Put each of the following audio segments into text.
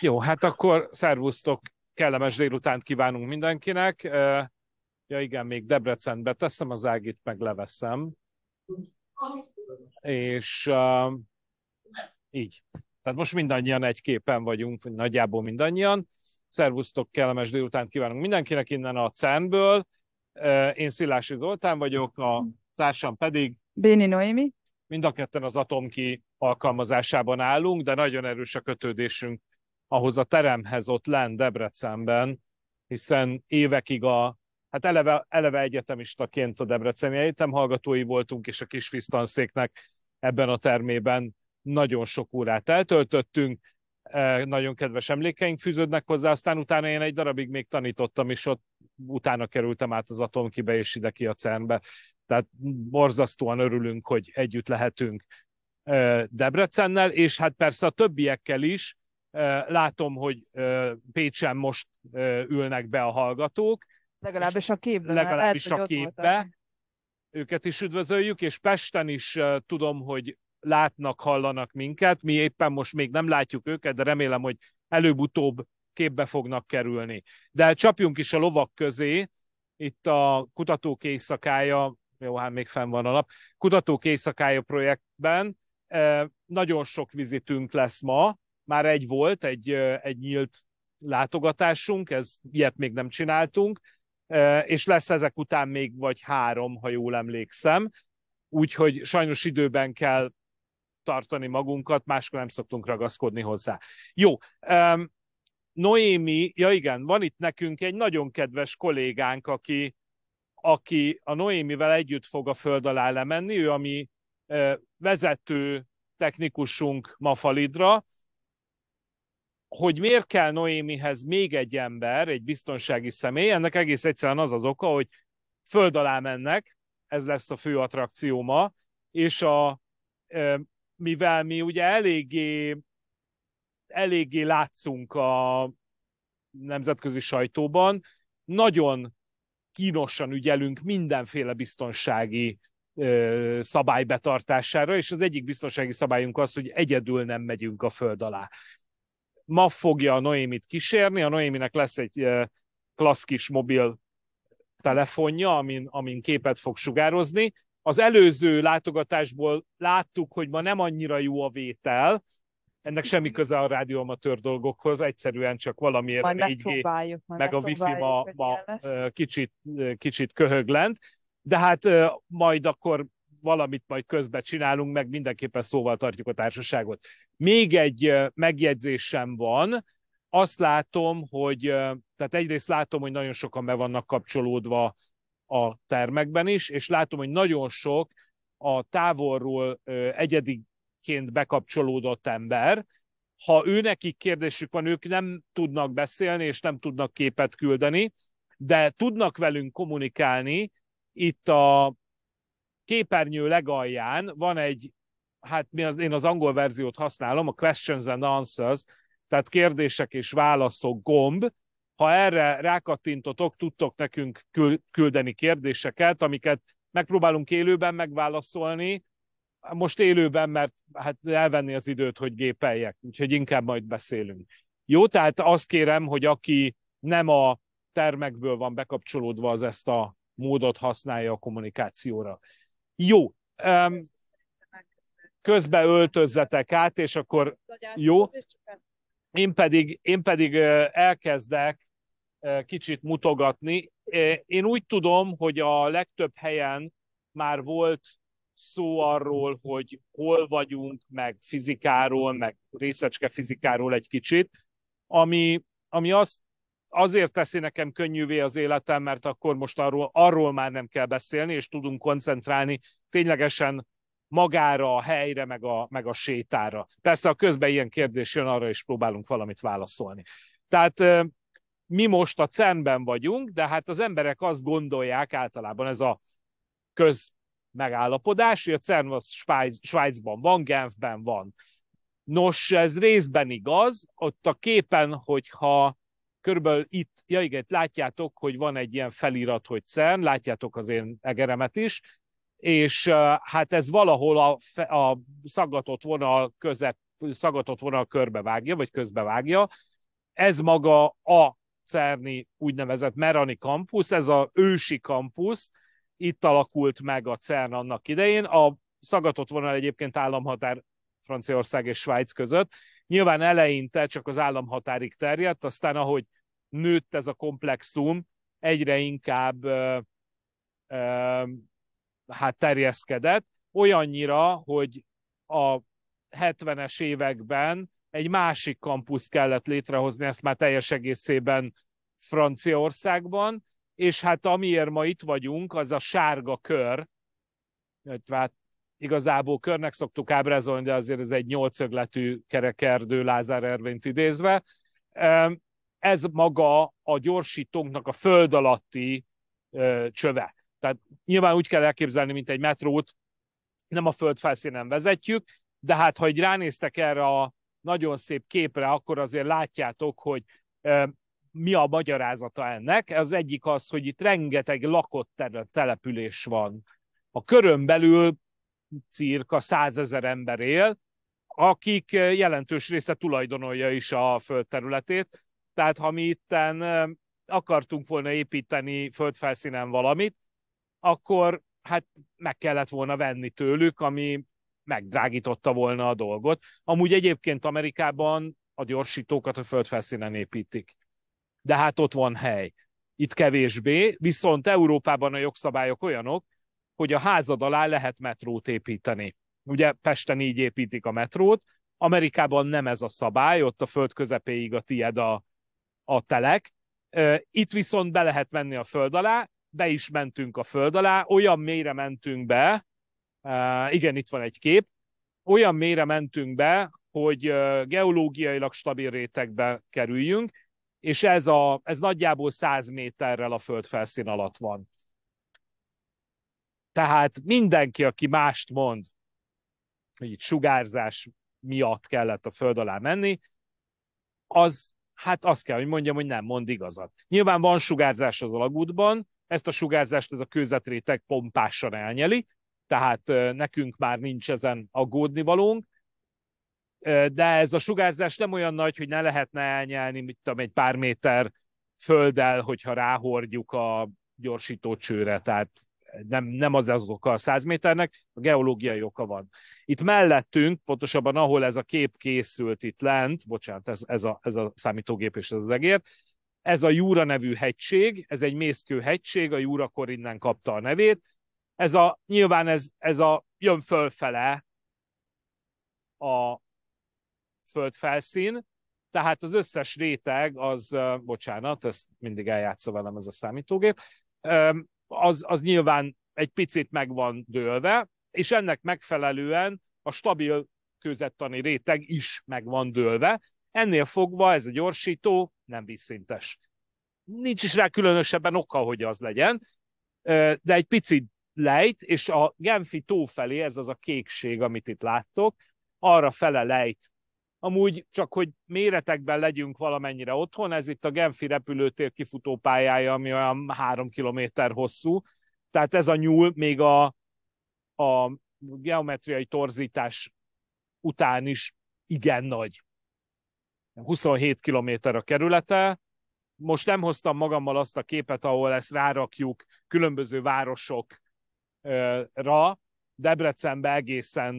Jó, hát akkor szervusztok, kellemes délutánt kívánunk mindenkinek. Ja igen, még Debrecenbe, teszem az Ágit meg leveszem. És uh, így. Tehát most mindannyian egy képen vagyunk, nagyjából mindannyian. Szervusztok, kellemes délután kívánunk mindenkinek innen a CEN-ből. Én Szillási Zoltán vagyok, a társam pedig... Béni Noémi. Mind a ketten az Atomki alkalmazásában állunk, de nagyon erős a kötődésünk ahhoz a teremhez ott len Debrecenben, hiszen évekig a hát eleve, eleve egyetemistaként a Debreceni Egyetem hallgatói voltunk, és a kis ebben a termében nagyon sok órát eltöltöttünk, nagyon kedves emlékeink fűződnek hozzá, aztán utána én egy darabig még tanítottam, és ott utána kerültem át az Atomkibe és ide ki a cern Tehát borzasztóan örülünk, hogy együtt lehetünk Debrecennel, és hát persze a többiekkel is. Látom, hogy Pécsen most ülnek be a hallgatók. Legalábbis a képben. Legalábbis a képbe. Őket is üdvözöljük, és Pesten is tudom, hogy látnak, hallanak minket. Mi éppen most még nem látjuk őket, de remélem, hogy előbb-utóbb képbe fognak kerülni. De csapjunk is a lovak közé, itt a kutatók éjszakája, jó, hát még fenn van a nap, kutatók éjszakája projektben eh, nagyon sok vizitünk lesz ma, már egy volt, egy, eh, egy nyílt látogatásunk, ez ilyet még nem csináltunk, eh, és lesz ezek után még vagy három, ha jól emlékszem, úgyhogy sajnos időben kell tartani magunkat, máskor nem szoktunk ragaszkodni hozzá. Jó, um, Noémi, ja igen, van itt nekünk egy nagyon kedves kollégánk, aki, aki a Noémivel együtt fog a föld alá lemenni, ő ami uh, vezető technikusunk Mafalidra, hogy miért kell Noémihez még egy ember, egy biztonsági személy, ennek egész egyszerűen az az oka, hogy föld alá mennek, ez lesz a fő attrakció ma, és a mivel mi ugye eléggé, eléggé látszunk a nemzetközi sajtóban, nagyon kínosan ügyelünk mindenféle biztonsági ö, szabály betartására, és az egyik biztonsági szabályunk az, hogy egyedül nem megyünk a föld alá. Ma fogja a Noémit kísérni, a Noéminek lesz egy ö, klassz kis mobil telefonja, amin, amin képet fog sugározni, az előző látogatásból láttuk, hogy ma nem annyira jó a vétel, ennek semmi köze a rádióamatőr dolgokhoz, egyszerűen csak valamiért majd 4G, meg a wifi ma, ma kicsit, kicsit köhöglent, de hát majd akkor valamit majd közben csinálunk, meg mindenképpen szóval tartjuk a társaságot. Még egy megjegyzésem van, azt látom, hogy tehát egyrészt látom, hogy nagyon sokan be vannak kapcsolódva a termekben is, és látom, hogy nagyon sok a távolról egyediként bekapcsolódott ember, ha nekik kérdésük van, ők nem tudnak beszélni, és nem tudnak képet küldeni, de tudnak velünk kommunikálni. Itt a képernyő legalján van egy, hát mi az, én az angol verziót használom, a questions and answers, tehát kérdések és válaszok gomb, ha erre rákattintotok, tudtok nekünk küldeni kérdéseket, amiket megpróbálunk élőben megválaszolni. Most élőben, mert hát elvenni az időt, hogy gépeljek, úgyhogy inkább majd beszélünk. Jó, tehát azt kérem, hogy aki nem a termekből van bekapcsolódva, az ezt a módot használja a kommunikációra. Jó, közbe öltözzetek át, és akkor jó. Én pedig, én pedig elkezdek kicsit mutogatni. Én úgy tudom, hogy a legtöbb helyen már volt szó arról, hogy hol vagyunk, meg fizikáról, meg részecske fizikáról egy kicsit, ami, ami azt azért teszi nekem könnyűvé az életem, mert akkor most arról, arról már nem kell beszélni, és tudunk koncentrálni ténylegesen magára, a helyre, meg a, meg a sétára. Persze a közben ilyen kérdés jön, arra is próbálunk valamit válaszolni. Tehát mi most a cenben vagyunk, de hát az emberek azt gondolják általában ez a köz megállapodás, hogy a CERN az Svájc, Svájcban van, Genfben van. Nos, ez részben igaz, ott a képen, hogyha körülbelül itt, ja igen, látjátok, hogy van egy ilyen felirat, hogy CERN, látjátok az én egeremet is, és hát ez valahol a, a szaggatott vonal közep, szaggatott vonal körbevágja, vagy közbevágja. Ez maga a Cerni úgynevezett Merani kampusz, ez a ősi kampusz, itt alakult meg a CERN annak idején. A szaggatott vonal egyébként államhatár Franciaország és Svájc között. Nyilván eleinte csak az államhatárig terjedt, aztán ahogy nőtt ez a komplexum, egyre inkább hát terjeszkedett, olyannyira, hogy a 70-es években egy másik kampuszt kellett létrehozni, ezt már teljes egészében Franciaországban, és hát amiért ma itt vagyunk, az a sárga kör, hát igazából körnek szoktuk ábrázolni, de azért ez egy nyolcögletű kerekerdő Lázár Ervényt idézve. Ez maga a gyorsítónknak a föld alatti csöve. Tehát nyilván úgy kell elképzelni, mint egy metrót, nem a föld felszínen vezetjük, de hát ha így ránéztek erre a nagyon szép képre, akkor azért látjátok, hogy mi a magyarázata ennek. Az egyik az, hogy itt rengeteg lakott település van. A körön belül cirka százezer ember él, akik jelentős része tulajdonolja is a földterületét. Tehát ha mi itten akartunk volna építeni földfelszínen valamit, akkor hát meg kellett volna venni tőlük, ami megdrágította volna a dolgot. Amúgy egyébként Amerikában a gyorsítókat a földfelszínen építik. De hát ott van hely. Itt kevésbé, viszont Európában a jogszabályok olyanok, hogy a házad alá lehet metrót építeni. Ugye Pesten így építik a metrót, Amerikában nem ez a szabály, ott a föld közepéig a tied a, a telek. Itt viszont be lehet menni a föld alá, be is mentünk a föld alá, olyan mélyre mentünk be, uh, igen, itt van egy kép, olyan mélyre mentünk be, hogy geológiailag stabil rétegbe kerüljünk, és ez, a, ez nagyjából 100 méterrel a föld felszín alatt van. Tehát mindenki, aki mást mond, hogy itt sugárzás miatt kellett a föld alá menni, az, hát azt kell, hogy mondjam, hogy nem mond igazat. Nyilván van sugárzás az alagútban, ezt a sugárzást ez a kőzetréteg pompásan elnyeli, tehát nekünk már nincs ezen aggódnivalónk, de ez a sugárzás nem olyan nagy, hogy ne lehetne elnyelni, mit tudom, egy pár méter földdel, hogyha ráhordjuk a gyorsító csőre, tehát nem, nem az az oka a 100 méternek, a geológiai oka van. Itt mellettünk, pontosabban ahol ez a kép készült itt lent, bocsánat, ez, ez, a, ez a számítógép és ez az egér, ez a Júra nevű hegység, ez egy mészkő hegység, a Júrakor innen kapta a nevét. Ez a, nyilván ez, ez a jön fölfele a földfelszín, tehát az összes réteg az, bocsánat, ezt mindig eljátsza velem ez a számítógép, az, az nyilván egy picit meg van dőlve, és ennek megfelelően a stabil kőzettani réteg is meg van dőlve, Ennél fogva ez a gyorsító nem vízszintes. Nincs is rá különösebben oka, hogy az legyen, de egy picit lejt, és a Genfi tó felé, ez az a kékség, amit itt láttok, arra fele lejt. Amúgy csak, hogy méretekben legyünk valamennyire otthon, ez itt a Genfi repülőtér kifutópályája, ami olyan három kilométer hosszú, tehát ez a nyúl még a, a geometriai torzítás után is igen nagy. 27 kilométer a kerülete. Most nem hoztam magammal azt a képet, ahol ezt rárakjuk különböző városokra. Debrecenbe egészen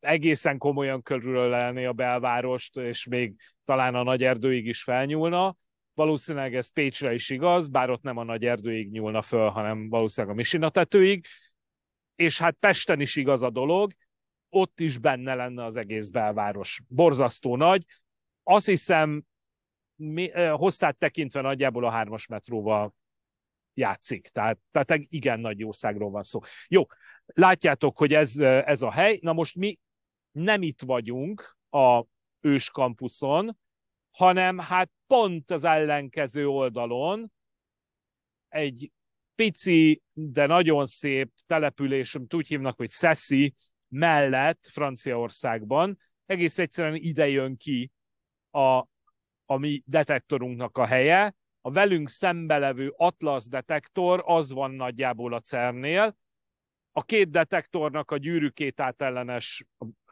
egészen komolyan körülölelni a belvárost, és még talán a nagy erdőig is felnyúlna. Valószínűleg ez Pécsre is igaz, bár ott nem a nagy erdőig nyúlna föl, hanem valószínűleg a Misina tetőig. És hát Pesten is igaz a dolog, ott is benne lenne az egész belváros. Borzasztó nagy, azt hiszem, mi, hosszát tekintve nagyjából a hármas metróval játszik. Tehát, tehát igen nagy jószágról van szó. Jó, látjátok, hogy ez, ez a hely. Na most mi nem itt vagyunk a ős kampuszon, hanem hát pont az ellenkező oldalon egy pici, de nagyon szép település, amit úgy hívnak, hogy Sessi mellett Franciaországban egész egyszerűen ide jön ki a, a mi detektorunknak a helye, a velünk szembelevő Atlas detektor az van nagyjából a CERN-nél, a két detektornak a gyűrű két átellenes,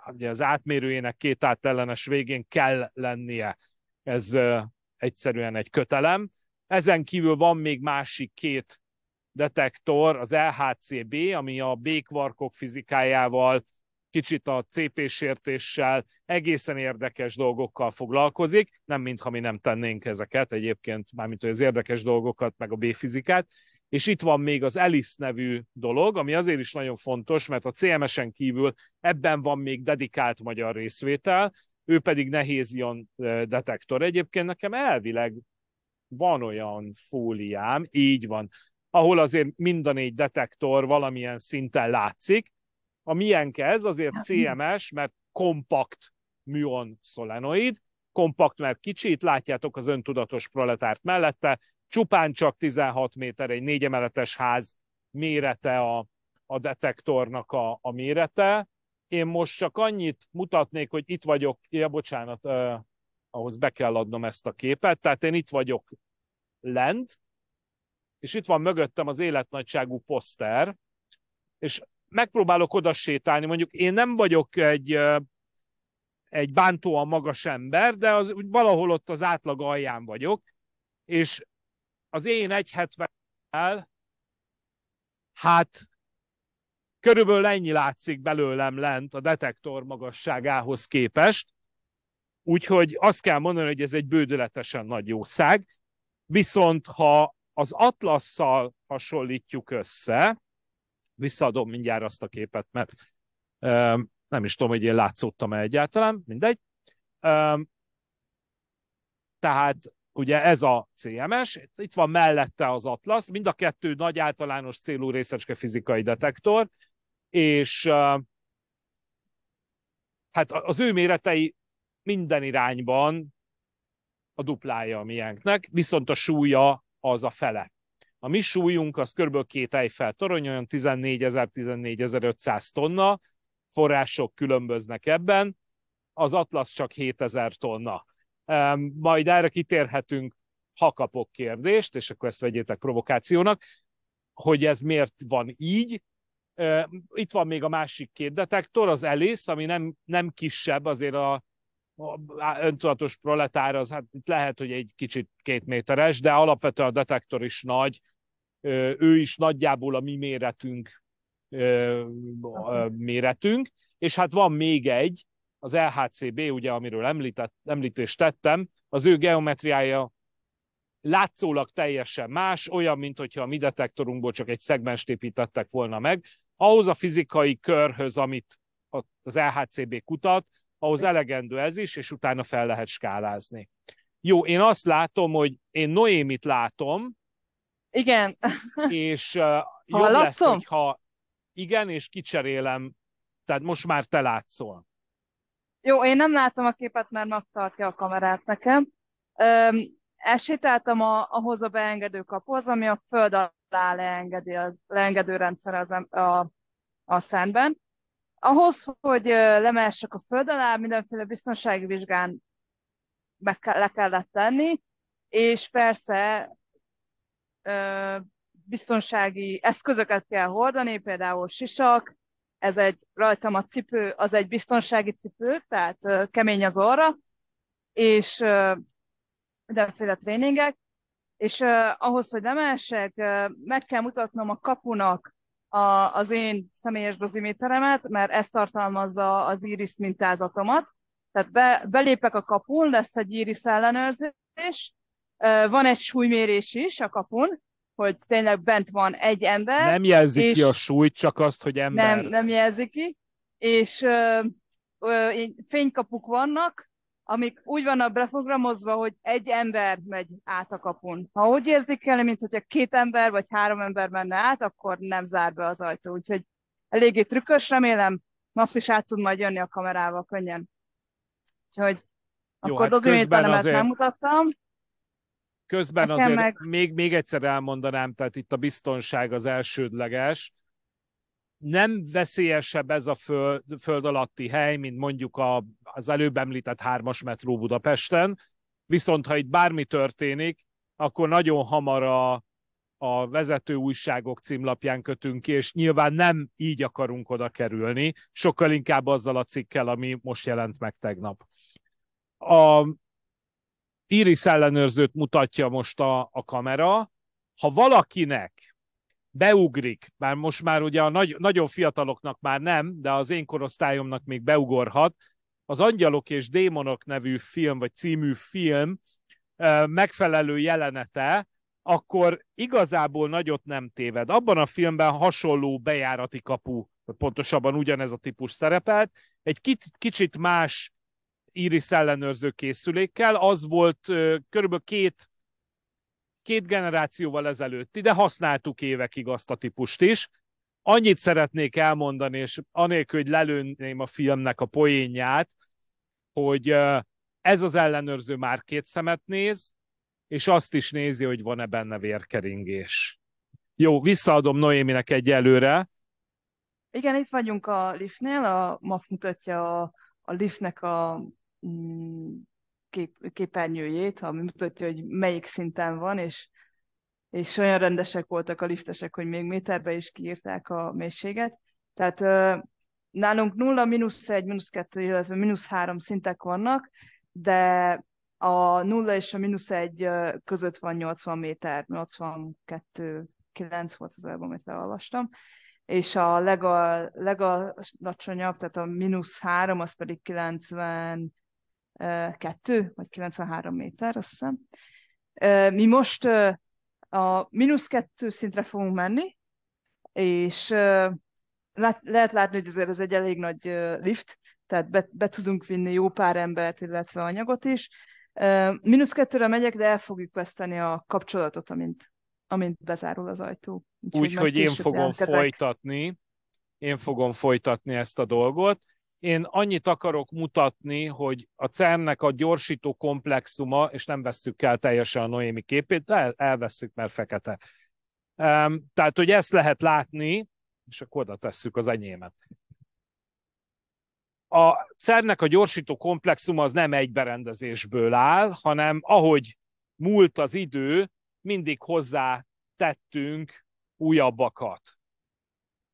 ugye az átmérőjének két átellenes végén kell lennie. Ez egyszerűen egy kötelem. Ezen kívül van még másik két detektor, az LHCb, ami a békvarkok fizikájával kicsit a CP sértéssel, egészen érdekes dolgokkal foglalkozik, nem mintha mi nem tennénk ezeket egyébként, mármint az érdekes dolgokat, meg a B-fizikát, és itt van még az ELIS nevű dolog, ami azért is nagyon fontos, mert a CMS-en kívül ebben van még dedikált magyar részvétel, ő pedig nehéz ion detektor. Egyébként nekem elvileg van olyan fóliám, így van, ahol azért mind a négy detektor valamilyen szinten látszik, a miénk ez, azért hát, CMS, mert kompakt műon szolenoid, kompakt, mert kicsi, itt látjátok az öntudatos proletárt mellette, csupán csak 16 méter, egy négy emeletes ház mérete a, a detektornak a, a mérete. Én most csak annyit mutatnék, hogy itt vagyok, ja, bocsánat, eh, ahhoz be kell adnom ezt a képet, tehát én itt vagyok lent, és itt van mögöttem az életnagyságú poszter, és megpróbálok oda sétálni. Mondjuk én nem vagyok egy, egy bántóan magas ember, de az, úgy valahol ott az átlag alján vagyok, és az én 1,70-nel, hát körülbelül ennyi látszik belőlem lent a detektor magasságához képest, úgyhogy azt kell mondani, hogy ez egy bődöletesen nagy jószág, viszont ha az Atlasszal hasonlítjuk össze, visszaadom mindjárt azt a képet, mert um, nem is tudom, hogy én látszottam-e egyáltalán, mindegy. Um, tehát ugye ez a CMS, itt van mellette az Atlas, mind a kettő nagy általános célú részecske fizikai detektor, és uh, hát az ő méretei minden irányban a duplája a miénknek, viszont a súlya az a fele. A mi súlyunk az kb. két Eiffel torony, olyan 14.000-14.500 tonna, források különböznek ebben, az Atlasz csak 7000 tonna. Majd erre kitérhetünk, ha kapok kérdést, és akkor ezt vegyétek provokációnak, hogy ez miért van így. Itt van még a másik két detektor, az elész, ami nem, nem kisebb, azért a, a öntudatos proletár az, hát itt lehet, hogy egy kicsit két méteres, de alapvetően a detektor is nagy, ő is nagyjából a mi méretünk, méretünk, és hát van még egy, az LHCB, ugye, amiről említett, említést tettem, az ő geometriája látszólag teljesen más, olyan, mint hogyha a mi detektorunkból csak egy szegmens építettek volna meg. Ahhoz a fizikai körhöz, amit az LHCB kutat, ahhoz elegendő ez is, és utána fel lehet skálázni. Jó, én azt látom, hogy én Noémit látom, igen. És uh, jobb lesz, hogyha igen, és kicserélem. Tehát most már te látszol. Jó, én nem látom a képet, mert megtartja a kamerát nekem. Öm, elsétáltam a, ahhoz a beengedő kapuhoz, ami a föld alá leengedi, az leengedő rendszer az, a, a cernben. Ahhoz, hogy lemessek a föld alá, mindenféle biztonsági vizsgán meg kell, le kellett tenni, és persze biztonsági eszközöket kell hordani, például sisak, ez egy rajtam a cipő, az egy biztonsági cipő, tehát kemény az orra, és mindenféle tréningek, és ahhoz, hogy esek, meg kell mutatnom a kapunak a, az én személyes doziméteremet, mert ez tartalmazza az íris mintázatomat. Tehát be, belépek a kapun, lesz egy íris ellenőrzés, van egy súlymérés is a kapun, hogy tényleg bent van egy ember. Nem jelzi és ki a súlyt, csak azt, hogy ember. Nem, nem jelzi ki. És ö, ö, fénykapuk vannak, amik úgy vannak beprogramozva, hogy egy ember megy át a kapun. Ha úgy kell, mint hogyha két ember vagy három ember menne át, akkor nem zár be az ajtó. Úgyhogy eléggé trükkös, remélem nap is át tud majd jönni a kamerával könnyen. Úgyhogy Jó, akkor hát az azért, nem mutattam. Közben Nekem azért meg... még, még egyszer elmondanám, tehát itt a biztonság az elsődleges. Nem veszélyesebb ez a föld, föld alatti hely, mint mondjuk a, az előbb említett hármas metró Budapesten, viszont ha itt bármi történik, akkor nagyon hamar a, a vezető újságok címlapján kötünk ki, és nyilván nem így akarunk oda kerülni, sokkal inkább azzal a cikkel, ami most jelent meg tegnap. A, iris ellenőrzőt mutatja most a, a kamera. Ha valakinek beugrik, már most már ugye a nagy, nagyon fiataloknak már nem, de az én korosztályomnak még beugorhat, az Angyalok és Démonok nevű film, vagy című film megfelelő jelenete, akkor igazából nagyot nem téved. Abban a filmben hasonló bejárati kapu, pontosabban ugyanez a típus szerepelt, egy kicsit más iris ellenőrző készülékkel, az volt körülbelül két, két generációval ezelőtti, de használtuk évekig azt a típust is. Annyit szeretnék elmondani, és anélkül, hogy lelőném a filmnek a poénját, hogy ez az ellenőrző már két szemet néz, és azt is nézi, hogy van-e benne vérkeringés. Jó, visszaadom Noéminek egyelőre. Igen, itt vagyunk a liftnél, a map mutatja a, a liftnek a Mm, kép, képernyőjét, ami mutatja, hogy melyik szinten van, és, és olyan rendesek voltak a liftesek, hogy még méterbe is kiírták a mélységet. Tehát nálunk 0, mínusz 1, mínusz 2, illetve mínusz 3 szintek vannak, de a 0 és a mínusz 1 között van 80 méter, 82 9 volt az előbb, amit leolvastam, és a legal, legalacsonyabb, tehát a mínusz 3, az pedig 90 2 vagy 93 méter, azt hiszem. Mi most a mínusz kettő szintre fogunk menni, és lehet látni, hogy ez egy elég nagy lift, tehát be, be tudunk vinni jó pár embert, illetve anyagot is. Mínusz kettőre megyek, de el fogjuk veszteni a kapcsolatot, amint, amint bezárul az ajtó. Úgyhogy Úgy, én fogom jelentkezek. folytatni, én fogom folytatni ezt a dolgot. Én annyit akarok mutatni, hogy a CERN-nek a gyorsító komplexuma, és nem vesszük el teljesen a Noémi képét, de elvesszük, mert fekete. tehát, hogy ezt lehet látni, és akkor oda tesszük az enyémet. A CERN-nek a gyorsító komplexuma az nem egy berendezésből áll, hanem ahogy múlt az idő, mindig hozzá tettünk újabbakat.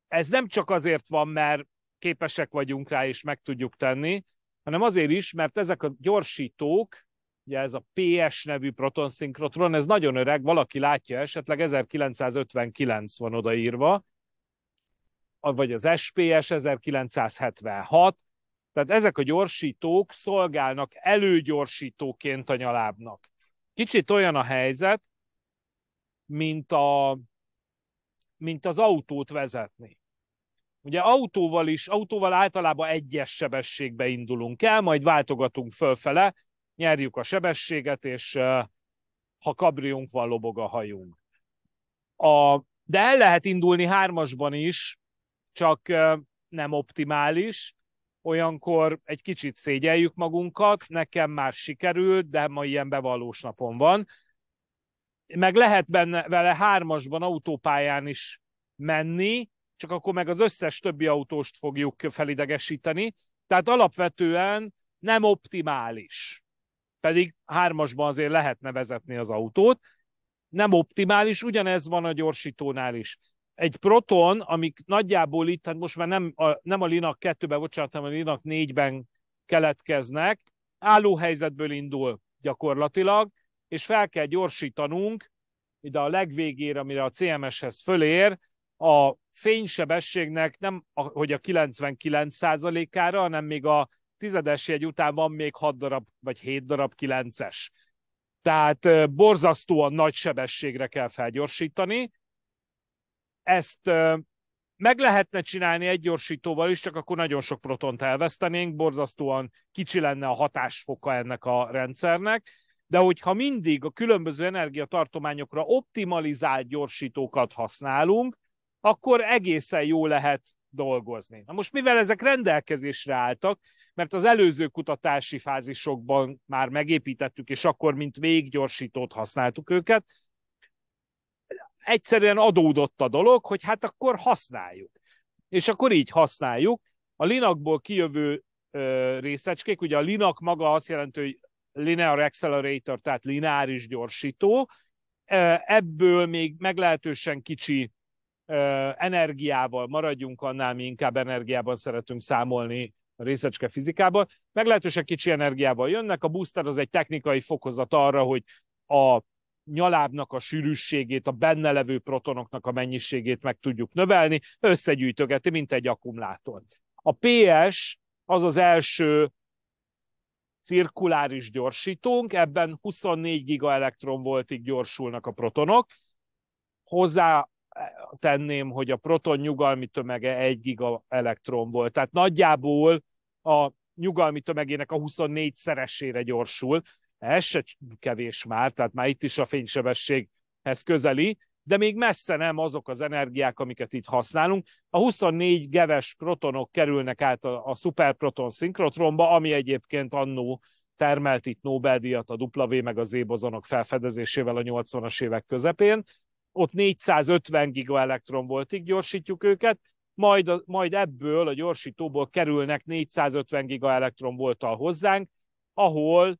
Ez nem csak azért van, mert képesek vagyunk rá, és meg tudjuk tenni, hanem azért is, mert ezek a gyorsítók, ugye ez a PS nevű protonszinkrotron, ez nagyon öreg, valaki látja esetleg, 1959 van odaírva, vagy az SPS 1976, tehát ezek a gyorsítók szolgálnak előgyorsítóként a nyalábnak. Kicsit olyan a helyzet, mint, a, mint az autót vezetni. Ugye autóval is, autóval általában egyes sebességbe indulunk el, majd váltogatunk fölfele, nyerjük a sebességet, és ha kabriunk van, lobog a hajunk. A, de el lehet indulni hármasban is, csak nem optimális. Olyankor egy kicsit szégyeljük magunkat, nekem már sikerült, de ma ilyen bevallós napon van. Meg lehet benne, vele hármasban autópályán is menni, csak akkor meg az összes többi autóst fogjuk felidegesíteni. Tehát alapvetően nem optimális. Pedig hármasban azért lehetne vezetni az autót. Nem optimális, ugyanez van a gyorsítónál is. Egy Proton, amik nagyjából itt, hát most már nem a, nem a Linak 2-ben, bocsánat, hanem a Linak 4-ben keletkeznek, álló helyzetből indul gyakorlatilag, és fel kell gyorsítanunk ide a legvégére, amire a CMS-hez fölér, a fénysebességnek nem, hogy a 99%-ára, hanem még a tizedes jegy után van még 6 darab, vagy 7 darab 9-es. Tehát borzasztóan nagy sebességre kell felgyorsítani. Ezt meg lehetne csinálni egy gyorsítóval is, csak akkor nagyon sok protont elvesztenénk, borzasztóan kicsi lenne a hatásfoka ennek a rendszernek, de hogyha mindig a különböző energiatartományokra optimalizált gyorsítókat használunk, akkor egészen jó lehet dolgozni. Na most mivel ezek rendelkezésre álltak, mert az előző kutatási fázisokban már megépítettük, és akkor, mint véggyorsítót használtuk őket, egyszerűen adódott a dolog, hogy hát akkor használjuk. És akkor így használjuk. A linakból kijövő ö, részecskék, ugye a linak maga azt jelenti, hogy linear accelerator, tehát lineáris gyorsító, ebből még meglehetősen kicsi energiával maradjunk, annál mi inkább energiában szeretünk számolni a részecske fizikában. Meglehetősen kicsi energiával jönnek, a booster az egy technikai fokozat arra, hogy a nyalábnak a sűrűségét, a benne levő protonoknak a mennyiségét meg tudjuk növelni, összegyűjtögeti, mint egy akkumulátor. A PS az az első cirkuláris gyorsítónk, ebben 24 giga elektron voltig gyorsulnak a protonok, hozzá tenném, hogy a proton nyugalmi tömege 1 giga elektron volt. Tehát nagyjából a nyugalmi tömegének a 24 szeresére gyorsul. Ez se kevés már, tehát már itt is a fénysebességhez közeli, de még messze nem azok az energiák, amiket itt használunk. A 24 geves protonok kerülnek át a, a szuperproton szinkrotronba, ami egyébként annó termelt itt Nobel-díjat a W meg az Z e bozonok felfedezésével a 80-as évek közepén ott 450 gigaelektron voltig gyorsítjuk őket, majd, a, majd ebből a gyorsítóból kerülnek 450 gigaelektron volttal hozzánk, ahol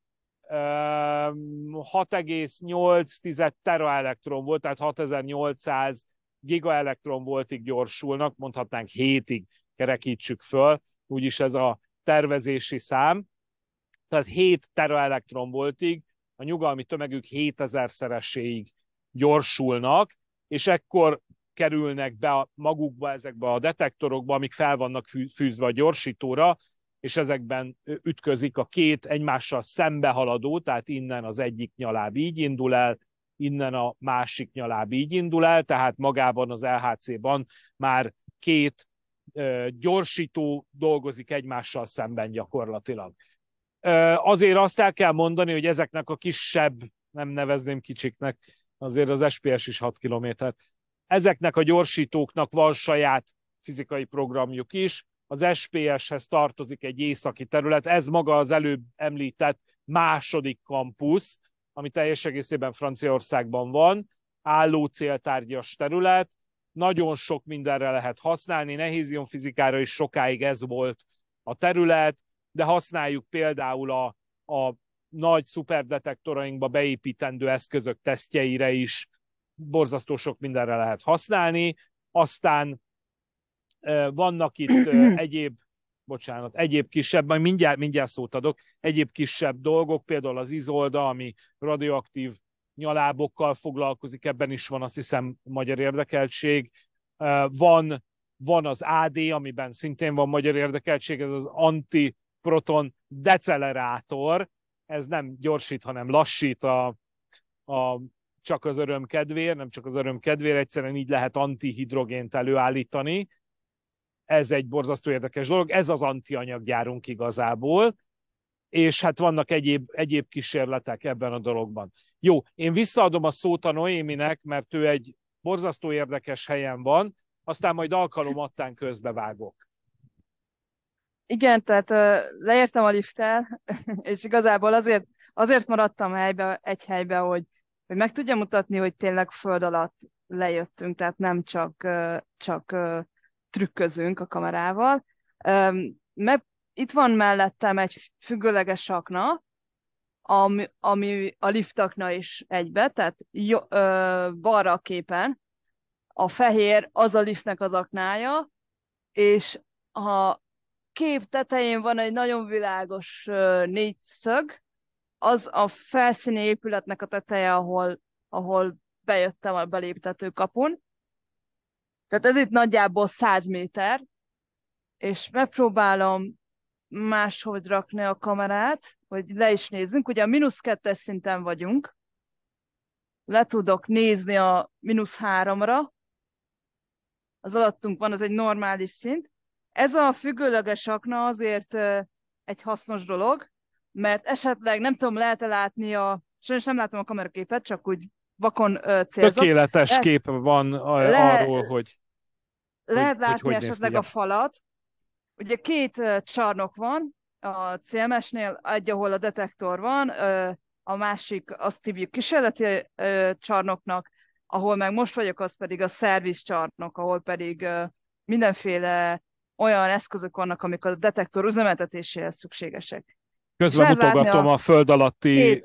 6,8 teraelektron volt, tehát 6800 gigaelektron voltig gyorsulnak, mondhatnánk hétig kerekítsük föl, úgyis ez a tervezési szám. Tehát 7 teraelektron voltig, a nyugalmi tömegük 7000 szereséig gyorsulnak, és ekkor kerülnek be a, magukba ezekbe a detektorokba, amik fel vannak fűzve a gyorsítóra, és ezekben ütközik a két egymással szembehaladó, tehát innen az egyik nyaláb így indul el, innen a másik nyaláb így indul el, tehát magában az LHC-ban már két gyorsító dolgozik egymással szemben gyakorlatilag. azért azt el kell mondani, hogy ezeknek a kisebb, nem nevezném kicsiknek, azért az SPS is 6 kilométer. Ezeknek a gyorsítóknak van saját fizikai programjuk is, az SPS-hez tartozik egy északi terület, ez maga az előbb említett második kampusz, ami teljes egészében Franciaországban van, álló céltárgyas terület, nagyon sok mindenre lehet használni, nehéz fizikára is sokáig ez volt a terület, de használjuk például a, a nagy szuperdetektorainkba beépítendő eszközök tesztjeire is borzasztó sok mindenre lehet használni. Aztán vannak itt egyéb, bocsánat, egyéb kisebb, majd mindjárt, mindjárt szót adok, egyéb kisebb dolgok, például az izolda, ami radioaktív nyalábokkal foglalkozik, ebben is van azt hiszem magyar érdekeltség. Van, van az AD, amiben szintén van magyar érdekeltség, ez az antiproton decelerátor, ez nem gyorsít, hanem lassít a, a csak az öröm kedvéért, nem csak az öröm kedvéért, egyszerűen így lehet antihidrogént előállítani. Ez egy borzasztó érdekes dolog, ez az antianyaggyárunk igazából, és hát vannak egyéb, egyéb kísérletek ebben a dologban. Jó, én visszaadom a szót a Noéminek, mert ő egy borzasztó érdekes helyen van, aztán majd alkalomattán közbevágok igen, tehát leértem a lifttel, és igazából azért, azért maradtam helybe, egy helybe, hogy, hogy meg tudjam mutatni, hogy tényleg föld alatt lejöttünk, tehát nem csak, csak trükközünk a kamerával. Meg itt van mellettem egy függőleges akna, ami, ami a liftakna is egybe, tehát jó, ö, balra a képen a fehér az a liftnek az aknája, és ha kép tetején van egy nagyon világos négyszög, az a felszíni épületnek a teteje, ahol, ahol bejöttem a beléptető kapun. Tehát ez itt nagyjából 100 méter, és megpróbálom máshogy rakni a kamerát, hogy le is nézzünk. Ugye a mínusz kettes szinten vagyunk, le tudok nézni a mínusz háromra, az alattunk van, az egy normális szint, ez a függőleges akna azért egy hasznos dolog, mert esetleg nem tudom, lehet-e látni a... Sajnos nem látom a kameraképet, csak úgy vakon célzok. Tökéletes lehet, kép van a, arról, hogy... Lehet hogy, látni hogy, hogy esetleg a falat. Ugye két csarnok van a CMS-nél, egy, ahol a detektor van, a másik azt hívjuk kísérleti csarnoknak, ahol meg most vagyok, az pedig a szerviz csarnok, ahol pedig mindenféle olyan eszközök vannak, amik a detektor üzemeltetéséhez szükségesek. Közben mutogatom a, a föld alatti két,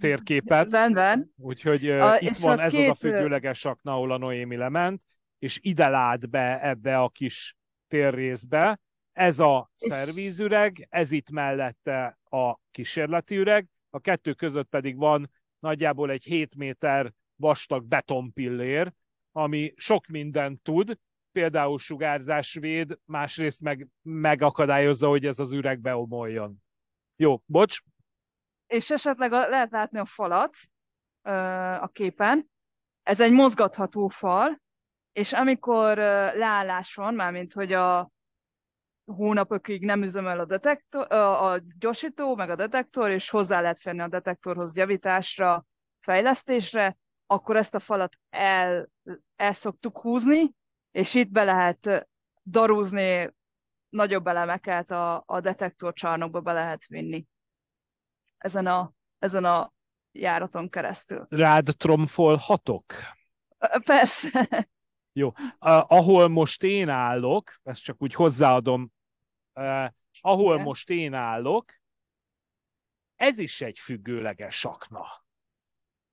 térképet. Rendben. Úgyhogy a, itt van a ez két... az a függőleges akna ahol a Noémi lement, és ide lát be ebbe a kis térrészbe. Ez a szervízüreg, ez itt mellette a kísérleti üreg, a kettő között pedig van nagyjából egy 7 méter vastag betonpillér, ami sok mindent tud, például sugárzás véd, másrészt meg megakadályozza, hogy ez az üreg beomoljon. Jó, bocs. És esetleg a, lehet látni a falat ö, a képen. Ez egy mozgatható fal, és amikor ö, leállás van, mármint hogy a hónapokig nem üzemel a, detektor, a gyorsító, meg a detektor, és hozzá lehet férni a detektorhoz javításra, fejlesztésre, akkor ezt a falat el, el szoktuk húzni, és itt be lehet darúzni nagyobb elemeket a, a detektorcsarnokba csarnokba be lehet vinni. Ezen a, ezen a járaton keresztül. Rád tromfolhatok? Persze. Jó. ahol most én állok, ezt csak úgy hozzáadom, ahol Igen. most én állok, ez is egy függőleges akna.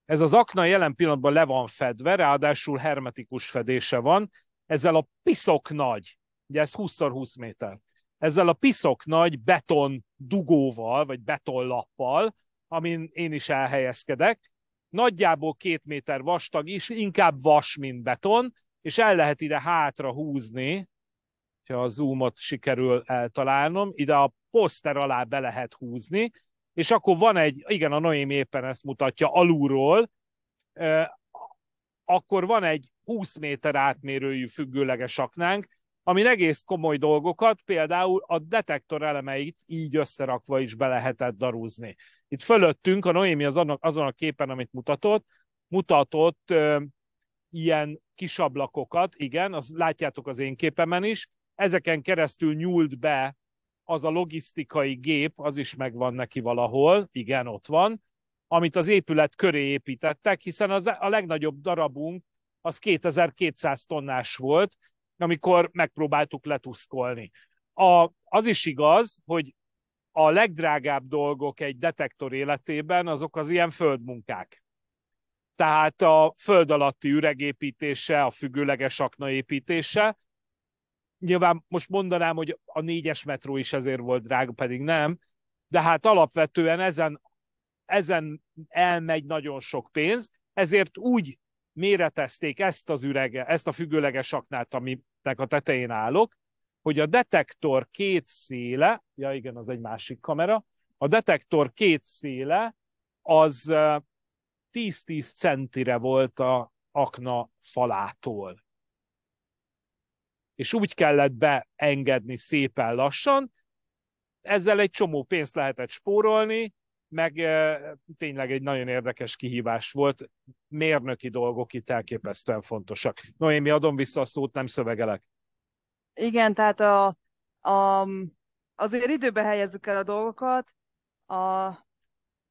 Ez az akna jelen pillanatban le van fedve, ráadásul hermetikus fedése van, ezzel a piszok nagy, ugye ez 20x20 méter, ezzel a piszok nagy beton dugóval, vagy betonlappal, amin én is elhelyezkedek, nagyjából két méter vastag is, inkább vas, mint beton, és el lehet ide hátra húzni, ha a zoomot sikerül eltalálnom, ide a poszter alá be lehet húzni, és akkor van egy, igen, a Noém éppen ezt mutatja alulról, akkor van egy 20 méter átmérőjű függőleges aknánk, ami egész komoly dolgokat, például a detektor elemeit így összerakva is be lehetett darúzni. Itt fölöttünk a Noémi azon, azon a képen, amit mutatott, mutatott ö, ilyen kisablakokat, igen, az látjátok az én képemen is, ezeken keresztül nyúlt be az a logisztikai gép, az is megvan neki valahol, igen, ott van, amit az épület köré építettek, hiszen az a legnagyobb darabunk az 2200 tonnás volt, amikor megpróbáltuk letuszkolni. A, az is igaz, hogy a legdrágább dolgok egy detektor életében azok az ilyen földmunkák. Tehát a föld alatti üregépítése, a függőleges akna építése. Nyilván most mondanám, hogy a négyes metró is ezért volt drága, pedig nem. De hát alapvetően ezen ezen elmegy nagyon sok pénz, ezért úgy méretezték ezt az ürege, ezt a függőleges aknát, aminek a tetején állok, hogy a detektor két széle, ja igen, az egy másik kamera, a detektor két széle az 10-10 centire volt a akna falától. És úgy kellett beengedni szépen lassan, ezzel egy csomó pénzt lehetett spórolni, meg tényleg egy nagyon érdekes kihívás volt. Mérnöki dolgok itt elképesztően fontosak. Noémi, adom vissza a szót, nem szövegelek. Igen, tehát a, a, azért időbe helyezzük el a dolgokat. A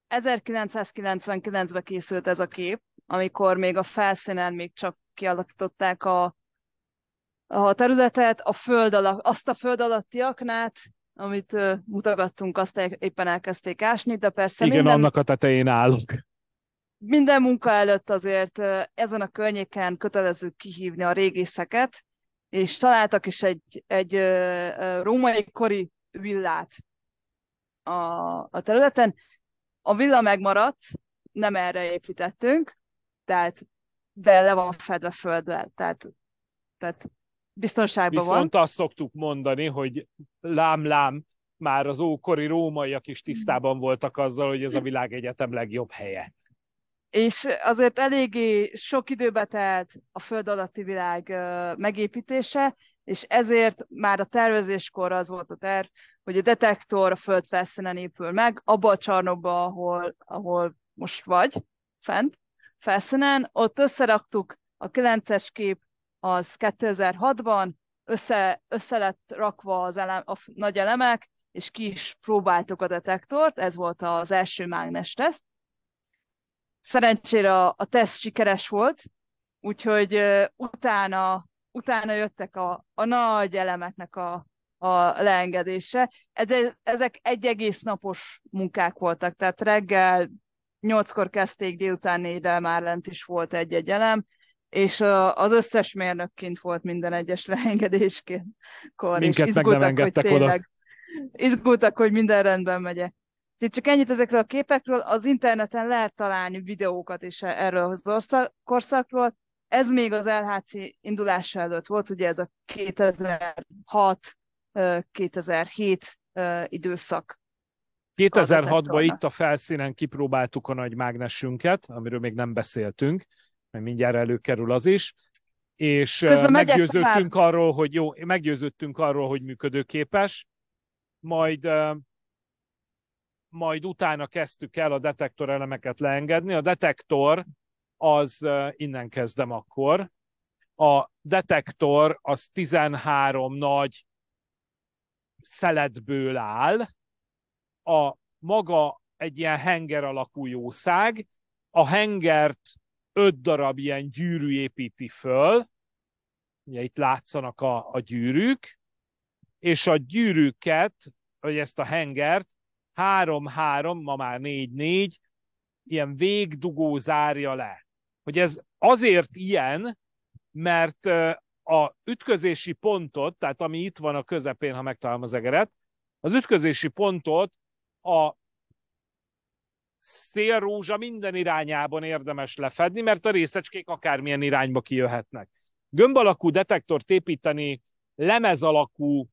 1999-ben készült ez a kép, amikor még a felszínen még csak kialakították a, a területet, a föld alak, azt a föld aknát amit uh, mutogattunk, azt éppen elkezdték ásni, de persze Igen, minden... annak a tetején állunk. Minden munka előtt azért uh, ezen a környéken kötelező kihívni a régészeket, és találtak is egy, egy uh, római kori villát a, a területen. A villa megmaradt, nem erre építettünk, tehát, de le van fedve földdel, tehát, tehát biztonságban Viszont van. Viszont azt szoktuk mondani, hogy lám-lám, már az ókori rómaiak is tisztában voltak azzal, hogy ez a világegyetem legjobb helye. És azért eléggé sok időbe telt a föld alatti világ megépítése, és ezért már a tervezéskor az volt a terv, hogy a detektor a föld felszínen épül meg, abba a csarnokba, ahol, ahol most vagy, fent, felszínen, ott összeraktuk a 9-es kép az 2006-ban össze, össze lett rakva az elem, a nagy elemek, és ki is próbáltuk a detektort, ez volt az első mágnes teszt. Szerencsére a, a teszt sikeres volt, úgyhogy uh, utána, utána jöttek a, a nagy elemeknek a, a leengedése. Ez, ezek egy egész napos munkák voltak, tehát reggel nyolckor kezdték, délután négyre már lent is volt egy-egy elem, és az összes mérnök kint volt minden egyes leengedéskénkor, és izgultak, hogy tényleg, oda. izgultak, hogy minden rendben megye. Úgyhogy csak ennyit ezekről a képekről, az interneten lehet találni videókat is e- erről az korszakról. Ez még az LHC indulása előtt volt, ugye ez a 2006-2007 időszak. 2006-ban itt a felszínen kipróbáltuk a nagy mágnesünket, amiről még nem beszéltünk, mert mindjárt előkerül az is, és Közben meggyőződtünk már. arról, hogy jó, meggyőződtünk arról, hogy működőképes, majd majd utána kezdtük el a detektor elemeket leengedni. A detektor az innen kezdem akkor. A detektor az 13 nagy szeletből áll, a maga egy ilyen henger alakú jószág, a hengert öt darab ilyen gyűrű építi föl, ugye itt látszanak a, a gyűrűk, és a gyűrűket, vagy ezt a hengert, három-három, ma már négy-négy, ilyen végdugó zárja le. Hogy ez azért ilyen, mert a ütközési pontot, tehát ami itt van a közepén, ha megtalálom az egeret, az ütközési pontot a szélrózsa minden irányában érdemes lefedni, mert a részecskék akármilyen irányba kijöhetnek. Gömb alakú detektort építeni, lemez alakú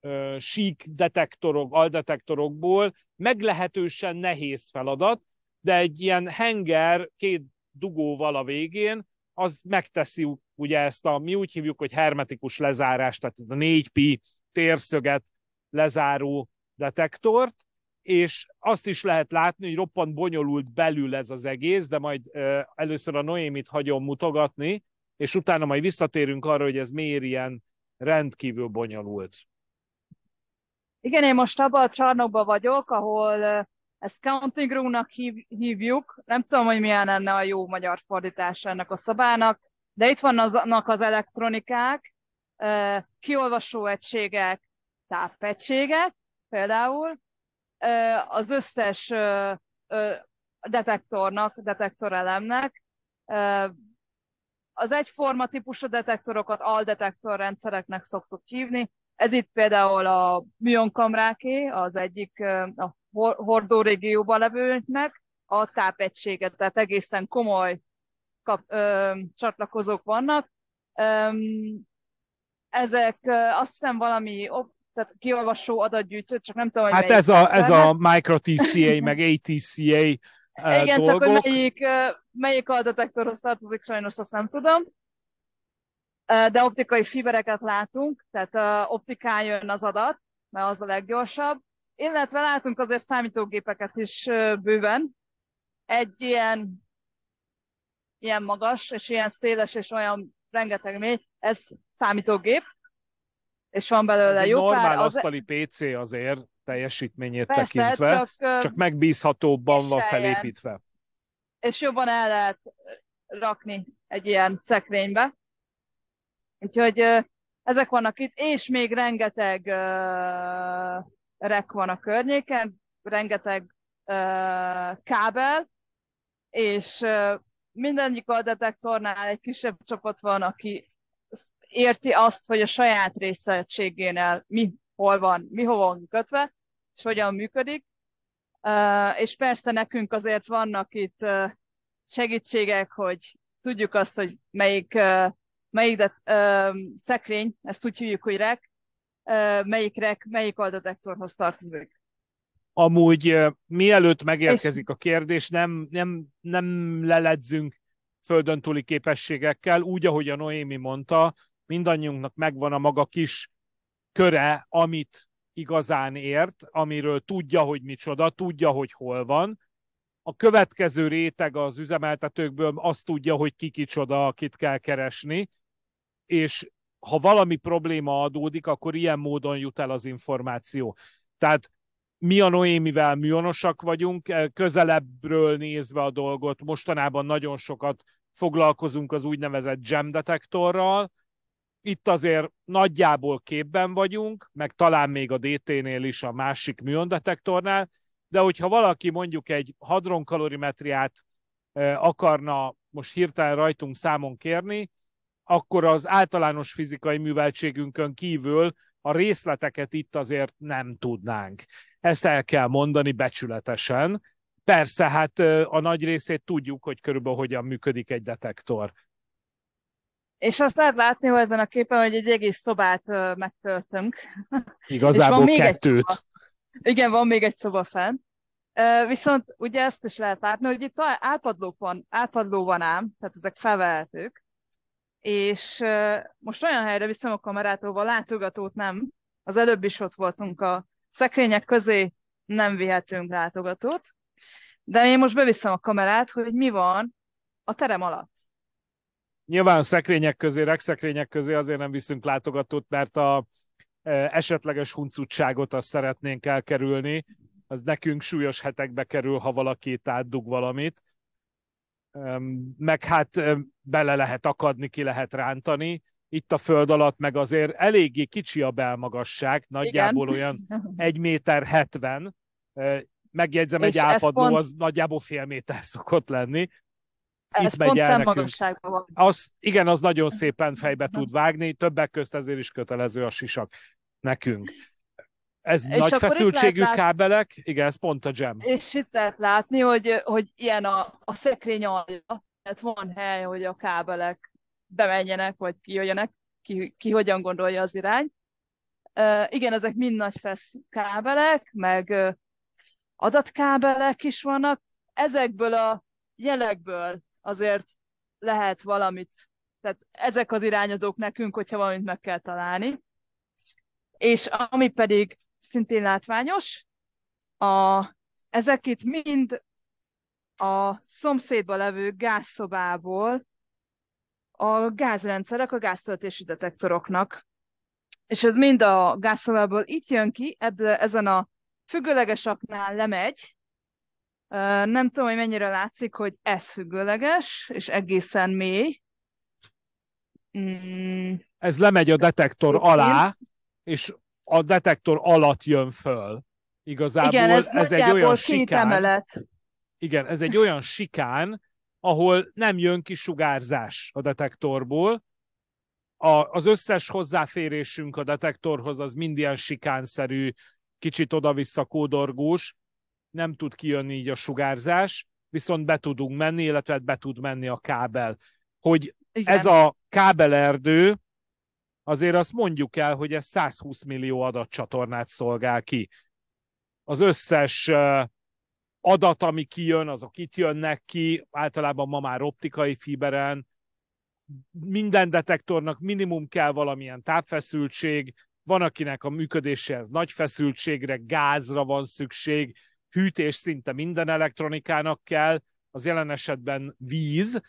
ö, sík detektorok, aldetektorokból meglehetősen nehéz feladat, de egy ilyen henger két dugóval a végén, az megteszi ugye ezt a, mi úgy hívjuk, hogy hermetikus lezárást, tehát ez a 4 pi térszöget lezáró detektort, és azt is lehet látni, hogy roppant bonyolult belül ez az egész, de majd először a Noémit hagyom mutogatni, és utána majd visszatérünk arra, hogy ez miért ilyen rendkívül bonyolult. Igen, én most abban a csarnokban vagyok, ahol ezt counting room-nak hív, hívjuk. Nem tudom, hogy milyen lenne a jó magyar fordítás ennek a szobának, de itt vannak az elektronikák, kiolvasó egységek, tápegységek például, az összes detektornak, detektorelemnek, az egyforma típusú detektorokat aldetektorrendszereknek szoktuk hívni. Ez itt például a mionkamráké, az egyik a hordó régióban levőnek, a tápegységet, tehát egészen komoly kap, ö, csatlakozók vannak. Ö, ezek azt hiszem valami op, tehát kiolvasó adatgyűjtő, csak nem tudom, hogy Hát ez a, ez a micro-TCA, meg ATCA uh, eh, Igen, dolgok. csak hogy melyik, eh, melyik adatektorhoz tartozik, sajnos azt nem tudom. Eh, de optikai fibereket látunk, tehát optikán jön az adat, mert az a leggyorsabb. Illetve látunk azért számítógépeket is bőven. Egy ilyen, ilyen magas, és ilyen széles, és olyan rengeteg mély, ez számítógép és van belőle jó normál pár. normál az... asztali PC azért teljesítményét Persze, tekintve, csak, csak megbízhatóbban van felépítve. És jobban el lehet rakni egy ilyen szekrénybe. Úgyhogy ezek vannak itt, és még rengeteg uh, rek van a környéken, rengeteg uh, kábel, és uh, mindegyik aldetektornál egy kisebb csapat van, aki érti azt, hogy a saját részettségénél mi hol van, mi hova van kötve, és hogyan működik. és persze nekünk azért vannak itt segítségek, hogy tudjuk azt, hogy melyik, melyik de, szekrény, ezt úgy hívjuk, hogy rek, melyik rek, melyik aldetektorhoz tartozik. Amúgy mielőtt megérkezik a kérdés, nem, nem, nem leledzünk földön túli képességekkel, úgy, ahogy a Noémi mondta, mindannyiunknak megvan a maga kis köre, amit igazán ért, amiről tudja, hogy micsoda, tudja, hogy hol van. A következő réteg az üzemeltetőkből azt tudja, hogy ki kicsoda, akit kell keresni, és ha valami probléma adódik, akkor ilyen módon jut el az információ. Tehát mi a Noémivel műonosak vagyunk, eh, közelebbről nézve a dolgot, mostanában nagyon sokat foglalkozunk az úgynevezett gem detektorral, itt azért nagyjából képben vagyunk, meg talán még a DT-nél is a másik műondetektornál, de hogyha valaki mondjuk egy hadronkalorimetriát akarna most hirtelen rajtunk számon kérni, akkor az általános fizikai műveltségünkön kívül a részleteket itt azért nem tudnánk. Ezt el kell mondani becsületesen. Persze, hát a nagy részét tudjuk, hogy körülbelül hogyan működik egy detektor. És azt lehet látni hogy ezen a képen, hogy egy egész szobát megtöltünk. Igazából még kettőt. Egy Igen, van még egy szoba fenn. viszont ugye ezt is lehet látni, hogy itt álpadló van, álpadló van ám, tehát ezek felvehetők. És most olyan helyre viszem a kamerát, ahol látogatót nem. Az előbb is ott voltunk a szekrények közé, nem vihetünk látogatót. De én most beviszem a kamerát, hogy mi van a terem alatt. Nyilván szekrények közé, regszekrények közé azért nem viszünk látogatót, mert a e, esetleges huncutságot azt szeretnénk elkerülni. Az nekünk súlyos hetekbe kerül, ha valaki átdug valamit. Meg hát e, bele lehet akadni, ki lehet rántani. Itt a föld alatt meg azért eléggé kicsi a belmagasság, nagyjából Igen. olyan 1 méter 70. E, megjegyzem, És egy álpadló pont... az nagyjából fél méter szokott lenni. Ez itt megy el nekünk. Az, igen, az nagyon szépen fejbe tud vágni, többek közt ezért is kötelező a sisak nekünk. Ez és nagy feszültségű látni, kábelek, igen, ez pont a gem. És itt lehet látni, hogy, hogy ilyen a, a szekrény alja, tehát van hely, hogy a kábelek bemenjenek, vagy kijöjjenek, ki, ki hogyan gondolja az irány. Uh, igen, ezek mind nagy fesz kábelek, meg uh, adatkábelek is vannak. Ezekből a jelekből azért lehet valamit, tehát ezek az irányadók nekünk, hogyha valamit meg kell találni. És ami pedig szintén látványos, a, ezek itt mind a szomszédba levő gázszobából a gázrendszerek a gáztöltési detektoroknak. És ez mind a gázszobából itt jön ki, ebből, ezen a függőleges aknál lemegy, nem tudom, hogy mennyire látszik, hogy ez függőleges, és egészen mély. Mm. Ez lemegy a detektor Én... alá, és a detektor alatt jön föl. Igazából Igen, ez, ez egy olyan sikán. Emelet. Igen, ez egy olyan sikán, ahol nem jön ki sugárzás a detektorból. A, az összes hozzáférésünk a detektorhoz az mind ilyen sikánszerű, kicsit oda-vissza kódorgós, nem tud kijönni így a sugárzás, viszont be tudunk menni, illetve hát be tud menni a kábel. Hogy Igen. ez a kábelerdő, azért azt mondjuk el, hogy ez 120 millió adatcsatornát szolgál ki. Az összes adat, ami kijön, azok itt jönnek ki, általában ma már optikai fiberen, minden detektornak minimum kell valamilyen tápfeszültség, van, akinek a működéséhez nagy feszültségre, gázra van szükség, hűtés szinte minden elektronikának kell, az jelen esetben víz,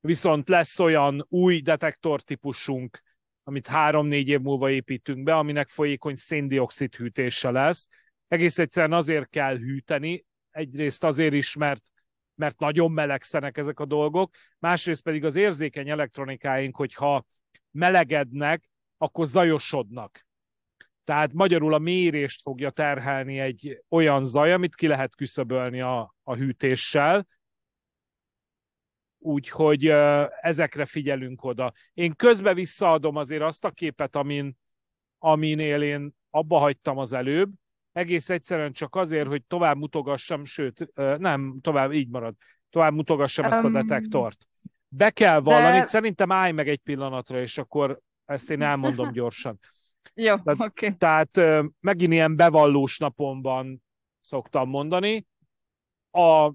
viszont lesz olyan új detektor típusunk, amit három-négy év múlva építünk be, aminek folyékony széndiokszid hűtése lesz. Egész egyszerűen azért kell hűteni, egyrészt azért is, mert mert nagyon melegszenek ezek a dolgok, másrészt pedig az érzékeny elektronikáink, hogyha melegednek, akkor zajosodnak. Tehát magyarul a mérést fogja terhelni egy olyan zaj, amit ki lehet küszöbölni a, a hűtéssel. Úgyhogy ezekre figyelünk oda. Én közben visszaadom azért azt a képet, amin, aminél én abba hagytam az előbb, egész egyszerűen csak azért, hogy tovább mutogassam, sőt, nem, tovább így marad, tovább mutogassam um, ezt a detektort. Be kell vallani, de... szerintem állj meg egy pillanatra, és akkor ezt én elmondom gyorsan. Jó, oké. Tehát, okay. tehát megint ilyen bevallós napomban szoktam mondani. A,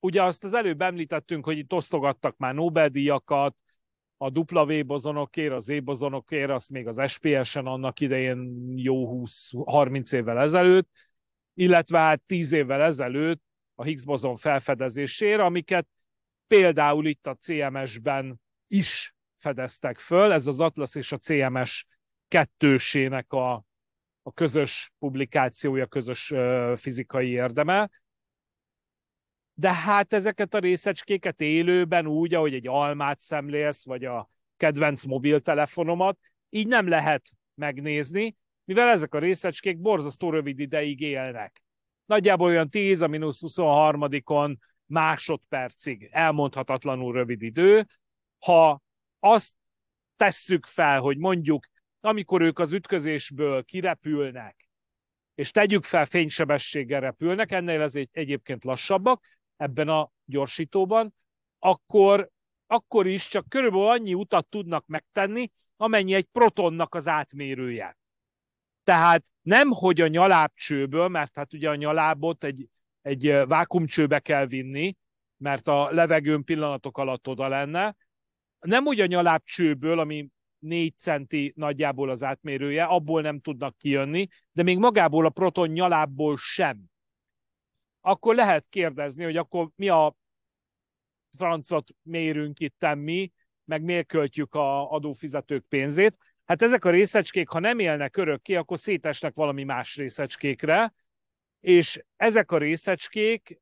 ugye azt az előbb említettünk, hogy itt osztogattak már Nobel-díjakat, a dupla V bozonokért, az E bozonokért, azt még az SPS-en annak idején jó 20-30 évvel ezelőtt, illetve hát 10 évvel ezelőtt a Higgs bozon felfedezésére, amiket például itt a CMS-ben is fedeztek föl, ez az Atlas és a CMS kettősének a, a közös publikációja, közös ö, fizikai érdeme. De hát ezeket a részecskéket élőben úgy, ahogy egy almát szemlélsz, vagy a kedvenc mobiltelefonomat, így nem lehet megnézni, mivel ezek a részecskék borzasztó rövid ideig élnek. Nagyjából olyan 10 a mínusz 23-on másodpercig elmondhatatlanul rövid idő. Ha azt tesszük fel, hogy mondjuk, amikor ők az ütközésből kirepülnek, és tegyük fel fénysebességgel repülnek, ennél ez egyébként lassabbak ebben a gyorsítóban, akkor, akkor is csak körülbelül annyi utat tudnak megtenni, amennyi egy protonnak az átmérője. Tehát nem, hogy a nyalábcsőből, mert hát ugye a nyalábot egy, egy vákumcsőbe kell vinni, mert a levegőn pillanatok alatt oda lenne, nem úgy a nyalábcsőből, ami négy centi nagyjából az átmérője, abból nem tudnak kijönni, de még magából a proton nyalábból sem. Akkor lehet kérdezni, hogy akkor mi a francot mérünk itt mi, meg miért költjük a adófizetők pénzét. Hát ezek a részecskék, ha nem élnek örökké, akkor szétesnek valami más részecskékre, és ezek a részecskék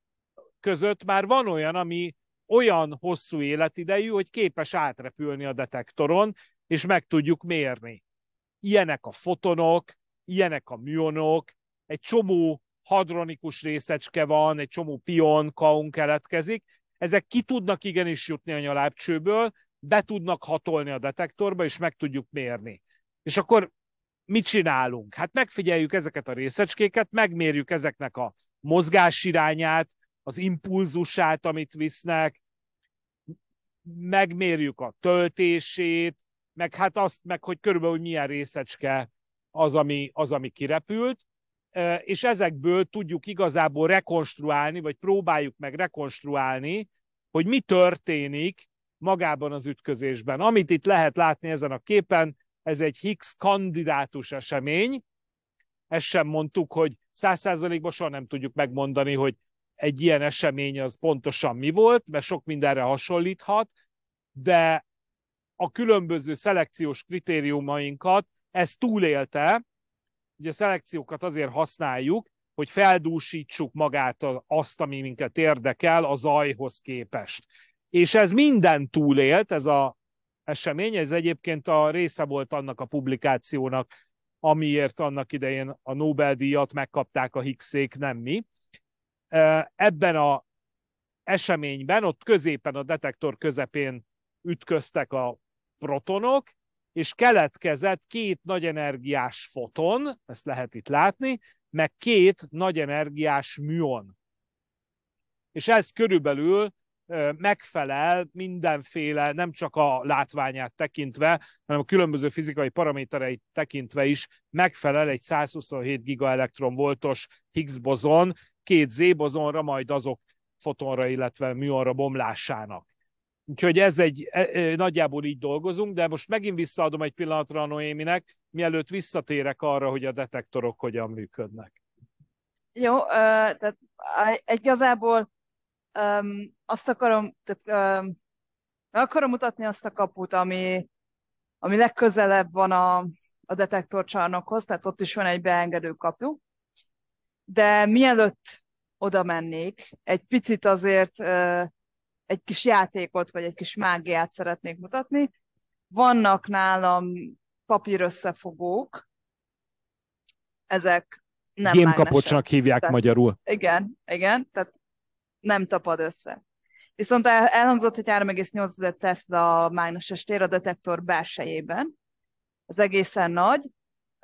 között már van olyan, ami olyan hosszú életidejű, hogy képes átrepülni a detektoron, és meg tudjuk mérni. Ilyenek a fotonok, ilyenek a műonok, egy csomó hadronikus részecske van, egy csomó pion, kaun keletkezik, ezek ki tudnak igenis jutni a nyalábcsőből, be tudnak hatolni a detektorba, és meg tudjuk mérni. És akkor mit csinálunk? Hát megfigyeljük ezeket a részecskéket, megmérjük ezeknek a mozgásirányát, az impulzusát, amit visznek, megmérjük a töltését, meg hát azt, meg hogy körülbelül milyen részecske az, ami, az, ami kirepült, és ezekből tudjuk igazából rekonstruálni, vagy próbáljuk meg rekonstruálni, hogy mi történik magában az ütközésben. Amit itt lehet látni ezen a képen, ez egy Higgs kandidátus esemény. Ezt sem mondtuk, hogy száz százalékban soha nem tudjuk megmondani, hogy egy ilyen esemény az pontosan mi volt, mert sok mindenre hasonlíthat, de a különböző szelekciós kritériumainkat ez túlélte, ugye a szelekciókat azért használjuk, hogy feldúsítsuk magát azt, ami minket érdekel, a zajhoz képest. És ez minden túlélt, ez a esemény, ez egyébként a része volt annak a publikációnak, amiért annak idején a Nobel-díjat megkapták a Higgszék, nem mi ebben a eseményben, ott középen a detektor közepén ütköztek a protonok, és keletkezett két nagy energiás foton, ezt lehet itt látni, meg két nagy energiás műon. És ez körülbelül megfelel mindenféle, nem csak a látványát tekintve, hanem a különböző fizikai paramétereit tekintve is megfelel egy 127 gigaelektronvoltos Higgs bozon két zébozonra, majd azok fotonra, illetve műonra bomlásának. Úgyhogy ez egy, e, e, nagyjából így dolgozunk, de most megint visszaadom egy pillanatra a Noéminek, mielőtt visszatérek arra, hogy a detektorok hogyan működnek. Jó, tehát igazából azt akarom, tehát, meg akarom mutatni azt a kaput, ami, ami legközelebb van a, a detektorcsarnokhoz, tehát ott is van egy beengedő kapu, de mielőtt oda mennék, egy picit azért egy kis játékot, vagy egy kis mágiát szeretnék mutatni. Vannak nálam papírösszefogók, ezek nem Gémkapocsnak hívják tehát, magyarul. Igen, igen, tehát nem tapad össze. Viszont elhangzott, hogy 3,8 Tesla mágneses tér a detektor belsejében. Ez egészen nagy.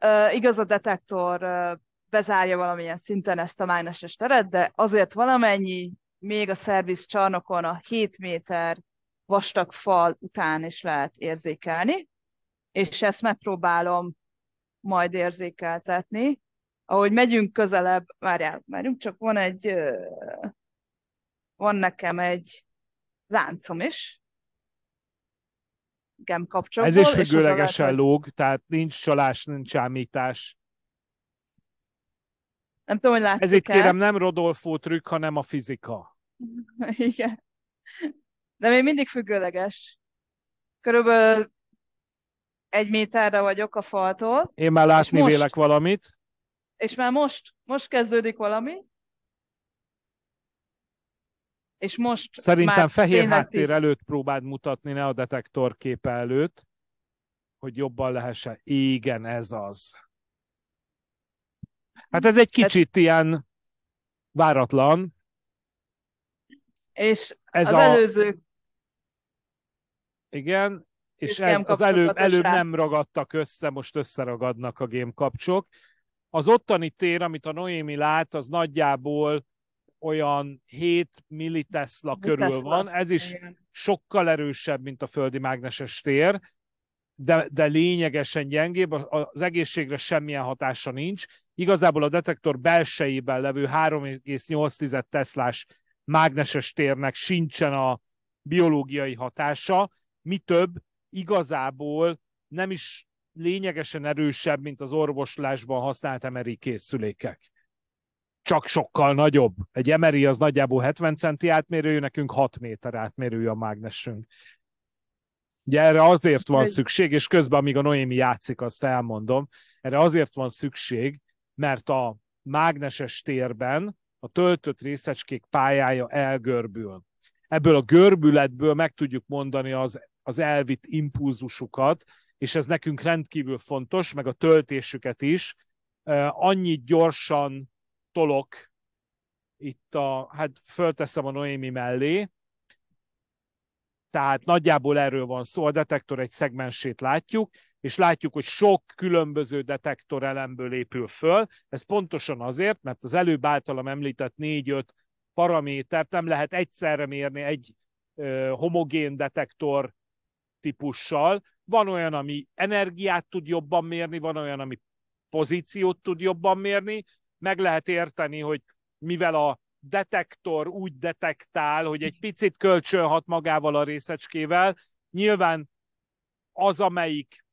Uh, igaz, a detektor uh, bezárja valamilyen szinten ezt a mágneses teret, de azért valamennyi még a szerviz csarnokon a 7 méter vastag fal után is lehet érzékelni, és ezt megpróbálom majd érzékeltetni. Ahogy megyünk közelebb, várjál, várjunk, csak van egy, van nekem egy láncom is, igen, kapcsolatban. Ez is függőlegesen lóg, tehát nincs csalás, nincs ámítás. Nem tudom, hogy Ez itt kérem, nem Rodolfo trükk, hanem a fizika. Igen. De még mindig függőleges. Körülbelül egy méterre vagyok a faltól. Én már látni most, vélek valamit. És már most, most kezdődik valami. És most Szerintem már fehér tényleg... háttér előtt próbáld mutatni, ne a detektor képe előtt, hogy jobban lehessen. Igen, ez az. Hát ez egy kicsit Tehát... ilyen váratlan. És ez az a... előző... Igen, és ez, az előbb, előbb nem ragadtak össze, most összeragadnak a gémkapcsok. Az ottani tér, amit a Noémi lát, az nagyjából olyan 7 millitesla körül Tesla. van. Ez is Igen. sokkal erősebb, mint a földi mágneses tér, de, de lényegesen gyengébb, az egészségre semmilyen hatása nincs. Igazából a detektor belsejében levő 3,8 teszlás mágneses térnek sincsen a biológiai hatása, mi több, igazából nem is lényegesen erősebb, mint az orvoslásban használt emeri készülékek. Csak sokkal nagyobb. Egy emeri az nagyjából 70 centi átmérőjű, nekünk 6 méter átmérőjű a mágnesünk. Ugye erre azért van szükség, és közben, amíg a Noémi játszik, azt elmondom, erre azért van szükség, mert a mágneses térben a töltött részecskék pályája elgörbül. Ebből a görbületből meg tudjuk mondani az, az elvitt impulzusukat, és ez nekünk rendkívül fontos, meg a töltésüket is. Annyit gyorsan tolok itt a, hát fölteszem a Noémi mellé, tehát nagyjából erről van szó, a detektor egy szegmensét látjuk, és látjuk, hogy sok különböző detektor elemből épül föl. Ez pontosan azért, mert az előbb általam említett négy-öt paramétert nem lehet egyszerre mérni egy ö, homogén detektor típussal. Van olyan, ami energiát tud jobban mérni, van olyan, ami pozíciót tud jobban mérni. Meg lehet érteni, hogy mivel a detektor úgy detektál, hogy egy picit kölcsönhat magával a részecskével. Nyilván az, amelyik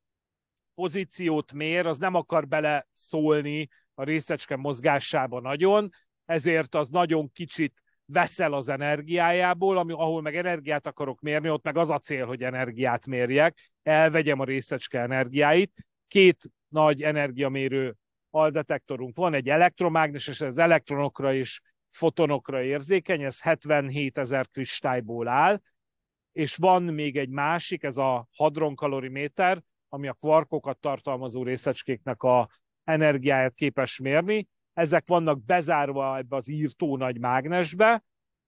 pozíciót mér, az nem akar bele szólni a részecske mozgásába nagyon, ezért az nagyon kicsit veszel az energiájából, ami, ahol meg energiát akarok mérni, ott meg az a cél, hogy energiát mérjek, elvegyem a részecske energiáit. Két nagy energiamérő aldetektorunk van, egy elektromágneses, az elektronokra is fotonokra érzékeny, ez 77 ezer kristályból áll, és van még egy másik, ez a hadronkaloriméter, ami a kvarkokat tartalmazó részecskéknek a energiáját képes mérni. Ezek vannak bezárva ebbe az írtó nagy mágnesbe,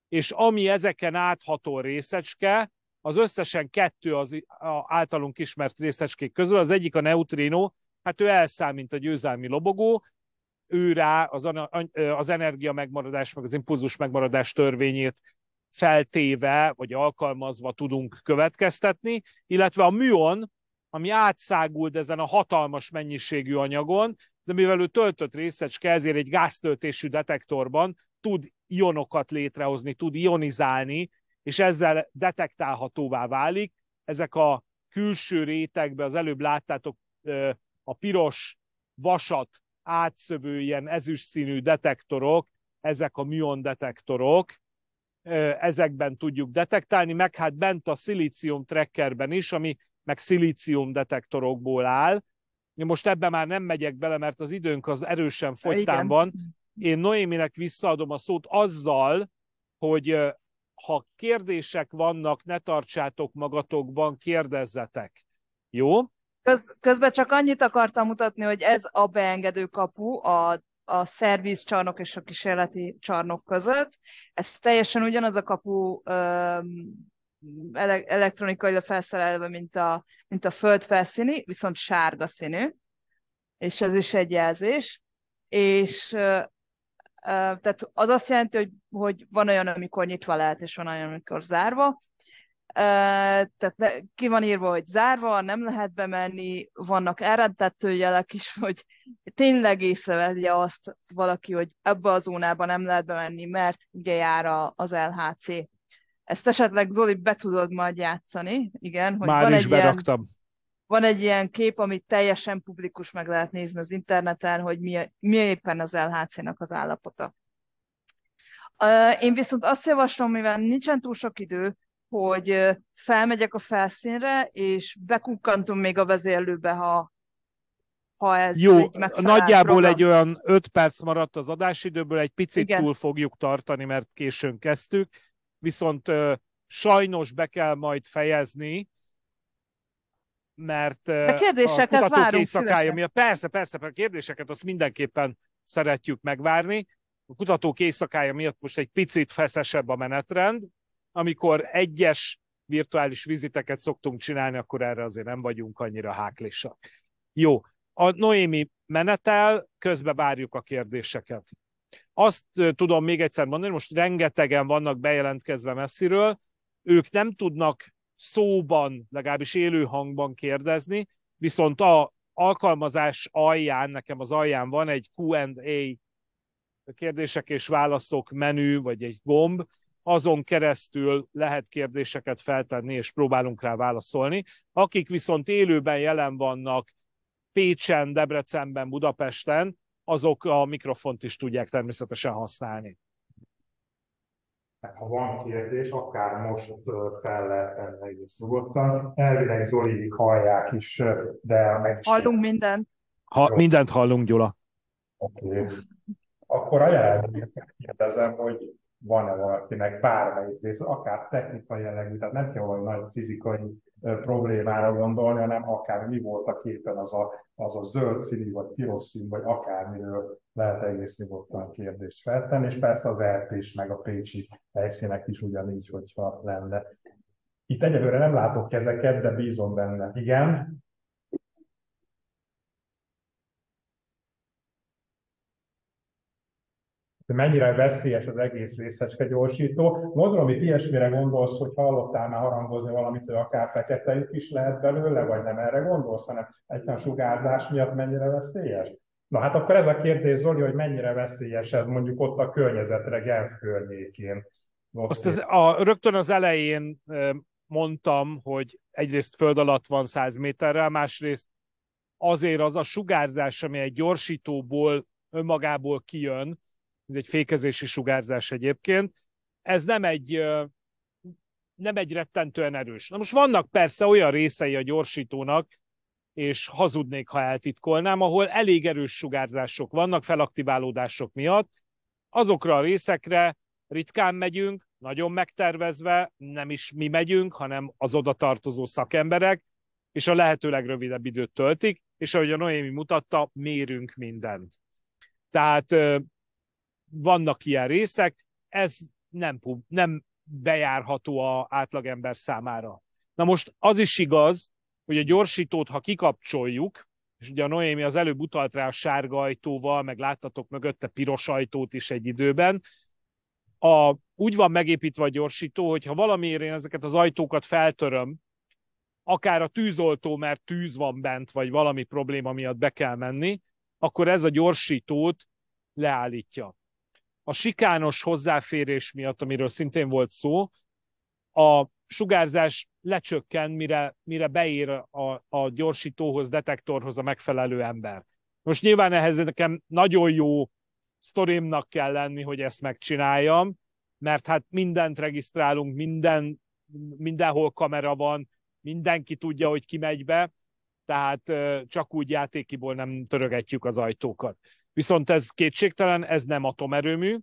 és ami ezeken átható részecske, az összesen kettő az általunk ismert részecskék közül, az egyik a neutrino, hát ő elszáll, mint a győzelmi lobogó, ő rá az, az energia megmaradás, meg az impulzus megmaradás törvényét feltéve, vagy alkalmazva tudunk következtetni, illetve a műon, ami átszágult ezen a hatalmas mennyiségű anyagon, de mivel ő töltött részecske, ezért egy gáztöltésű detektorban tud ionokat létrehozni, tud ionizálni, és ezzel detektálhatóvá válik. Ezek a külső rétegbe, az előbb láttátok a piros vasat átszövő ilyen ezüst színű detektorok, ezek a műon detektorok, ezekben tudjuk detektálni, meg hát bent a szilícium trackerben is, ami meg szilícium detektorokból áll. Most ebbe már nem megyek bele, mert az időnk az erősen fogytán van. Én Noéminek visszaadom a szót azzal, hogy ha kérdések vannak, ne tartsátok magatokban, kérdezzetek. Jó? Köz, közben csak annyit akartam mutatni, hogy ez a beengedő kapu a, a szerviz csarnok és a kísérleti csarnok között. Ez teljesen ugyanaz a kapu ele- elektronikailag felszerelve, mint a, mint a föld felszíni, viszont sárga színű, és ez is egy jelzés. És ö, tehát az azt jelenti, hogy, hogy van olyan, amikor nyitva lehet, és van olyan, amikor zárva tehát ki van írva, hogy zárva, nem lehet bemenni, vannak elrendettő jelek is, hogy tényleg észrevegye azt valaki, hogy ebbe a zónába nem lehet bemenni, mert ugye jár az LHC. Ezt esetleg Zoli be tudod majd játszani, igen. Hogy Már van is egy beraktam. Ilyen, van egy ilyen kép, amit teljesen publikus meg lehet nézni az interneten, hogy mi, mi éppen az LHC-nak az állapota. Én viszont azt javaslom, mivel nincsen túl sok idő, hogy felmegyek a felszínre, és bekukkantom még a vezérlőbe, ha, ha ez Jó, egy nagyjából program. egy olyan 5 perc maradt az adásidőből, egy picit Igen. túl fogjuk tartani, mert későn kezdtük, viszont sajnos be kell majd fejezni, mert a, kérdéseket a kutatók éjszakája miatt, persze, persze, a kérdéseket azt mindenképpen szeretjük megvárni, a kutatók éjszakája miatt most egy picit feszesebb a menetrend, amikor egyes virtuális viziteket szoktunk csinálni, akkor erre azért nem vagyunk annyira háklisak. Jó, a Noémi menetel, közbe várjuk a kérdéseket. Azt tudom még egyszer mondani, most rengetegen vannak bejelentkezve messziről, ők nem tudnak szóban, legalábbis élő hangban kérdezni, viszont a alkalmazás alján, nekem az alján van egy Q&A kérdések és válaszok menü, vagy egy gomb, azon keresztül lehet kérdéseket feltenni, és próbálunk rá válaszolni. Akik viszont élőben jelen vannak Pécsen, Debrecenben, Budapesten, azok a mikrofont is tudják természetesen használni. Ha van kérdés, akár most fel lehet tenni egész nyugodtan. Elvileg Zoli hallják is, de meg is... Hallunk mindent. Ha, mindent hallunk, Gyula. Oké. Okay. Akkor ajánlom, kérdezem, hogy van-e valakinek bármelyik rész, akár technikai jellegű, tehát nem kell olyan nagy fizikai problémára gondolni, hanem akár mi volt a képen az a, az a zöld színű, vagy piros szín, vagy akármiről lehet egész nyugodtan kérdést feltenni, és persze az ert is, meg a pécsi helyszínek is ugyanígy, hogyha lenne. Itt egyelőre nem látok kezeket, de bízom benne. Igen? de mennyire veszélyes az egész részecske gyorsító. Gondolom, hogy ilyesmire gondolsz, hogy hallottál már harangozni valamit, hogy akár fekete is lehet belőle, vagy nem erre gondolsz, hanem egyszerűen sugárzás miatt mennyire veszélyes? Na hát akkor ez a kérdés, Zoli, hogy mennyire veszélyes ez mondjuk ott a környezetre, Genf környékén. Ott Azt az, a, rögtön az elején mondtam, hogy egyrészt föld alatt van 100 méterrel, másrészt azért az a sugárzás, ami egy gyorsítóból önmagából kijön, ez egy fékezési sugárzás egyébként, ez nem egy nem egy rettentően erős. Na most vannak persze olyan részei a gyorsítónak, és hazudnék, ha eltitkolnám, ahol elég erős sugárzások vannak felaktiválódások miatt. Azokra a részekre ritkán megyünk, nagyon megtervezve, nem is mi megyünk, hanem az oda tartozó szakemberek, és a lehető legrövidebb időt töltik, és ahogy a Noémi mutatta, mérünk mindent. Tehát vannak ilyen részek, ez nem, nem bejárható a átlagember számára. Na most az is igaz, hogy a gyorsítót, ha kikapcsoljuk, és ugye a Noémi az előbb utalt rá a sárga ajtóval, meg láttatok mögötte piros ajtót is egy időben, a, úgy van megépítve a gyorsító, hogy ha valamiért én ezeket az ajtókat feltöröm, akár a tűzoltó, mert tűz van bent, vagy valami probléma miatt be kell menni, akkor ez a gyorsítót leállítja a sikános hozzáférés miatt, amiről szintén volt szó, a sugárzás lecsökken, mire, mire beír a, a gyorsítóhoz, detektorhoz a megfelelő ember. Most nyilván ehhez nekem nagyon jó sztorimnak kell lenni, hogy ezt megcsináljam, mert hát mindent regisztrálunk, minden, mindenhol kamera van, mindenki tudja, hogy ki megy be, tehát csak úgy játékiból nem törögetjük az ajtókat. Viszont ez kétségtelen, ez nem atomerőmű.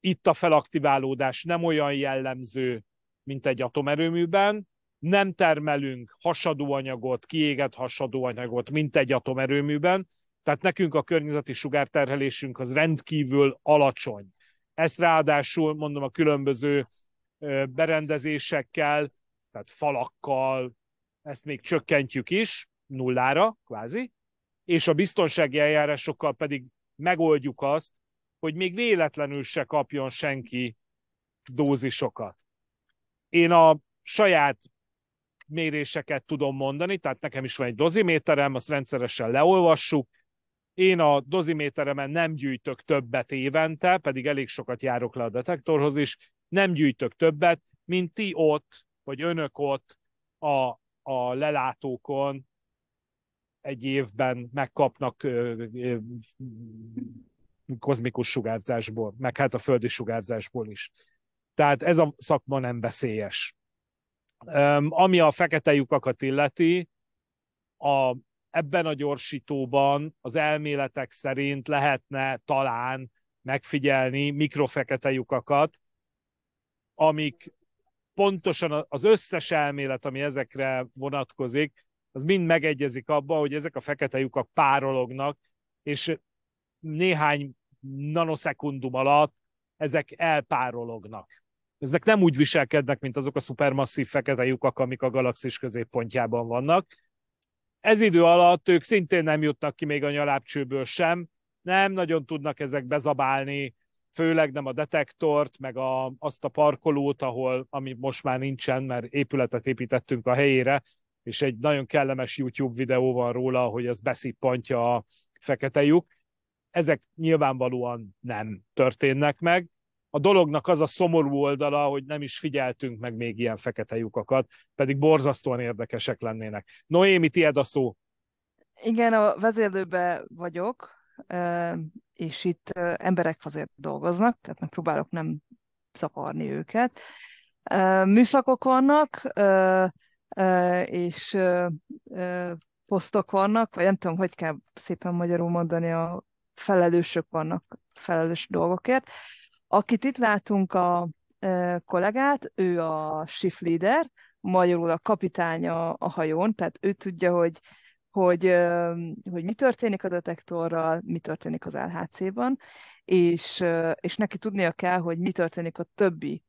Itt a felaktiválódás nem olyan jellemző, mint egy atomerőműben. Nem termelünk hasadóanyagot, kiégett hasadóanyagot, mint egy atomerőműben. Tehát nekünk a környezeti sugárterhelésünk az rendkívül alacsony. Ezt ráadásul mondom a különböző berendezésekkel, tehát falakkal, ezt még csökkentjük is nullára, kvázi, és a biztonsági eljárásokkal pedig megoldjuk azt, hogy még véletlenül se kapjon senki dózisokat. Én a saját méréseket tudom mondani, tehát nekem is van egy doziméterem, azt rendszeresen leolvassuk. Én a doziméteremen nem gyűjtök többet évente, pedig elég sokat járok le a detektorhoz is, nem gyűjtök többet, mint ti ott, vagy önök ott a, a lelátókon egy évben megkapnak kozmikus sugárzásból, meg hát a földi sugárzásból is. Tehát ez a szakma nem veszélyes. Ami a fekete lyukakat illeti, a, ebben a gyorsítóban az elméletek szerint lehetne talán megfigyelni mikrofekete lyukakat, amik pontosan az összes elmélet, ami ezekre vonatkozik, az mind megegyezik abba, hogy ezek a fekete lyukak párolognak, és néhány nanoszekundum alatt ezek elpárolognak. Ezek nem úgy viselkednek, mint azok a szupermasszív fekete lyukak, amik a galaxis középpontjában vannak. Ez idő alatt ők szintén nem jutnak ki még a nyalábcsőből sem, nem nagyon tudnak ezek bezabálni, főleg nem a detektort, meg a, azt a parkolót, ahol, ami most már nincsen, mert épületet építettünk a helyére, és egy nagyon kellemes YouTube videó van róla, hogy ez beszippantja a fekete lyuk. Ezek nyilvánvalóan nem történnek meg. A dolognak az a szomorú oldala, hogy nem is figyeltünk meg még ilyen fekete lyukakat, pedig borzasztóan érdekesek lennének. Noémi, tiéd a szó. Igen, a vezérlőbe vagyok, és itt emberek azért dolgoznak, tehát megpróbálok nem zaparni őket. Műszakok vannak, és posztok vannak, vagy nem tudom, hogy kell szépen magyarul mondani, a felelősök vannak felelős dolgokért. Akit itt látunk a kollégát, ő a shift leader, magyarul a kapitánya a hajón, tehát ő tudja, hogy hogy, hogy mi történik a detektorral, mi történik az LHC-ban, és, és neki tudnia kell, hogy mi történik a többi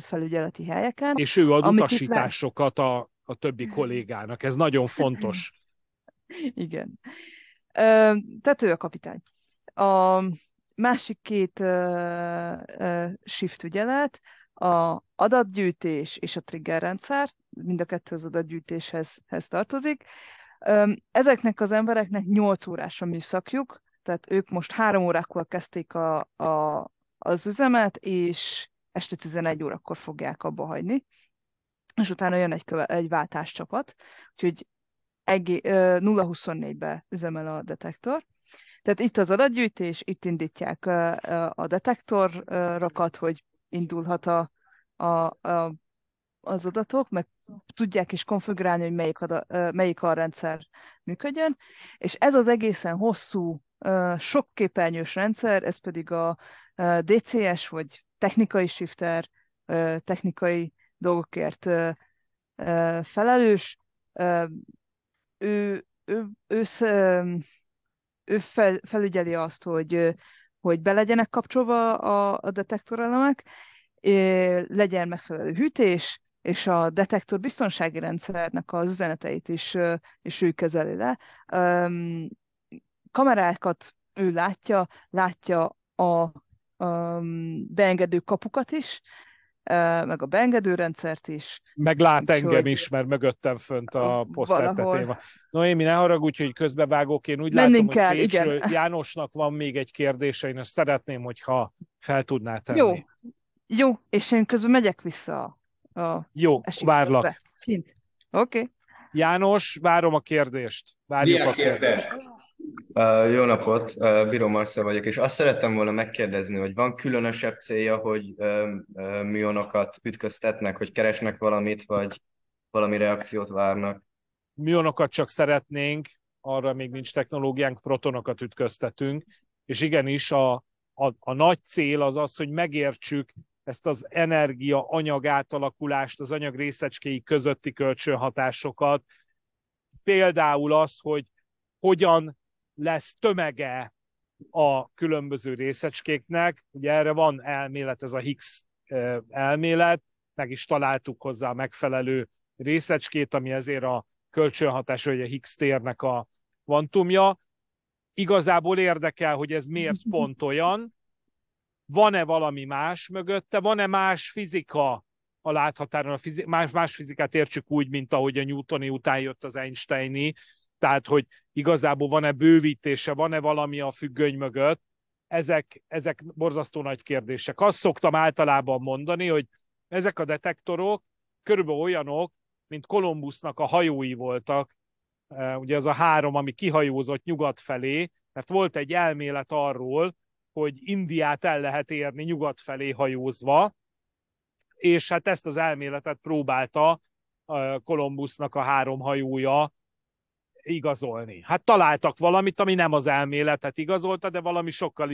felügyeleti helyeken. És ő ad utasításokat a, a többi kollégának, ez nagyon fontos. Igen. Tehát ő a kapitány. A másik két shift ügyelet, a adatgyűjtés és a trigger rendszer. mind a kettő az adatgyűjtéshez tartozik. Ezeknek az embereknek 8 órás a műszakjuk, tehát ők most három órákkal kezdték a, a, az üzemet, és este 11 órakor fogják abba hagyni, és utána jön egy, köve, egy váltáscsapat, úgyhogy 0-24-be üzemel a detektor. Tehát itt az adatgyűjtés, itt indítják a detektorrakat, hogy indulhat a, a, a, az adatok, meg tudják is konfigurálni, hogy melyik, ad a, melyik a rendszer működjön. És ez az egészen hosszú, sok képernyős rendszer, ez pedig a DCS, vagy technikai shifter, technikai dolgokért felelős. Ő, ő, ő, ő fel, felügyeli azt, hogy, hogy be legyenek kapcsolva a, a detektorelemek, legyen megfelelő hűtés, és a detektor biztonsági rendszernek az üzeneteit is, is ő kezeli le. kamerákat ő látja, látja a beengedő kapukat is, meg a beengedő rendszert is. Meg lát engem is, mert mögöttem fönt a poszter van. No, én ne haragudj, hogy közbevágok, én úgy Mennünk látom, kell, hogy igen. Jánosnak van még egy kérdése, én azt szeretném, hogyha fel tudná tenni. Jó, jó, és én közben megyek vissza a Jó, várlak. Kint. Oké. Okay. János, várom a kérdést. Várjuk Milyen a kérdést. kérdést. Uh, jó napot, uh, Biro Marcel vagyok, és azt szerettem volna megkérdezni, hogy van különösebb célja, hogy uh, uh, műonokat ütköztetnek, hogy keresnek valamit, vagy valami reakciót várnak? Műonokat csak szeretnénk, arra még nincs technológiánk, protonokat ütköztetünk, és igenis a, a, a nagy cél az az, hogy megértsük, ezt az energia anyag átalakulást, az anyag részecskéi közötti kölcsönhatásokat, például az, hogy hogyan lesz tömege a különböző részecskéknek. Ugye erre van elmélet, ez a Higgs elmélet, meg is találtuk hozzá a megfelelő részecskét, ami ezért a kölcsönhatás, vagy a Higgs térnek a kvantumja. Igazából érdekel, hogy ez miért pont olyan, van-e valami más mögötte, van-e más fizika a láthatáron, a fizi- más, más fizikát értsük úgy, mint ahogy a Newtoni után jött az Einsteini, tehát hogy igazából van-e bővítése, van-e valami a függöny mögött, ezek, ezek borzasztó nagy kérdések. Azt szoktam általában mondani, hogy ezek a detektorok körülbelül olyanok, mint Kolumbusznak a hajói voltak, ugye az a három, ami kihajózott nyugat felé, mert volt egy elmélet arról, hogy Indiát el lehet érni nyugat felé hajózva, és hát ezt az elméletet próbálta Kolumbusznak a három hajója igazolni. Hát találtak valamit, ami nem az elméletet igazolta, de valami sokkal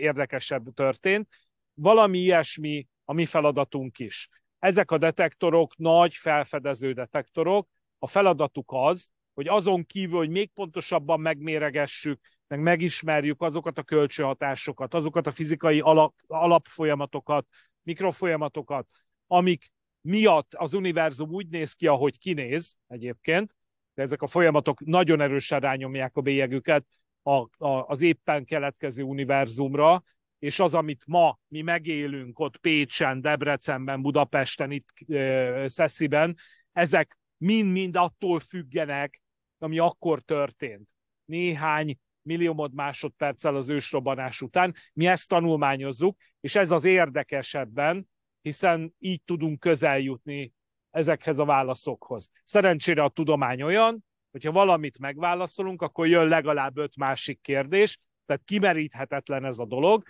érdekesebb történt. Valami ilyesmi a mi feladatunk is. Ezek a detektorok nagy felfedező detektorok. A feladatuk az, hogy azon kívül, hogy még pontosabban megméregessük meg megismerjük azokat a kölcsönhatásokat, azokat a fizikai alap, alapfolyamatokat, mikrofolyamatokat, amik miatt az univerzum úgy néz ki, ahogy kinéz egyébként, de ezek a folyamatok nagyon erősen rányomják a bélyegüket a, a, az éppen keletkező univerzumra, és az, amit ma mi megélünk ott Pécsen, Debrecenben, Budapesten, itt e, Szesziben, ezek mind-mind attól függenek, ami akkor történt. Néhány milliómod másodperccel az ősrobbanás után. Mi ezt tanulmányozzuk, és ez az érdekesebben, hiszen így tudunk közel jutni ezekhez a válaszokhoz. Szerencsére a tudomány olyan, hogyha valamit megválaszolunk, akkor jön legalább öt másik kérdés, tehát kimeríthetetlen ez a dolog,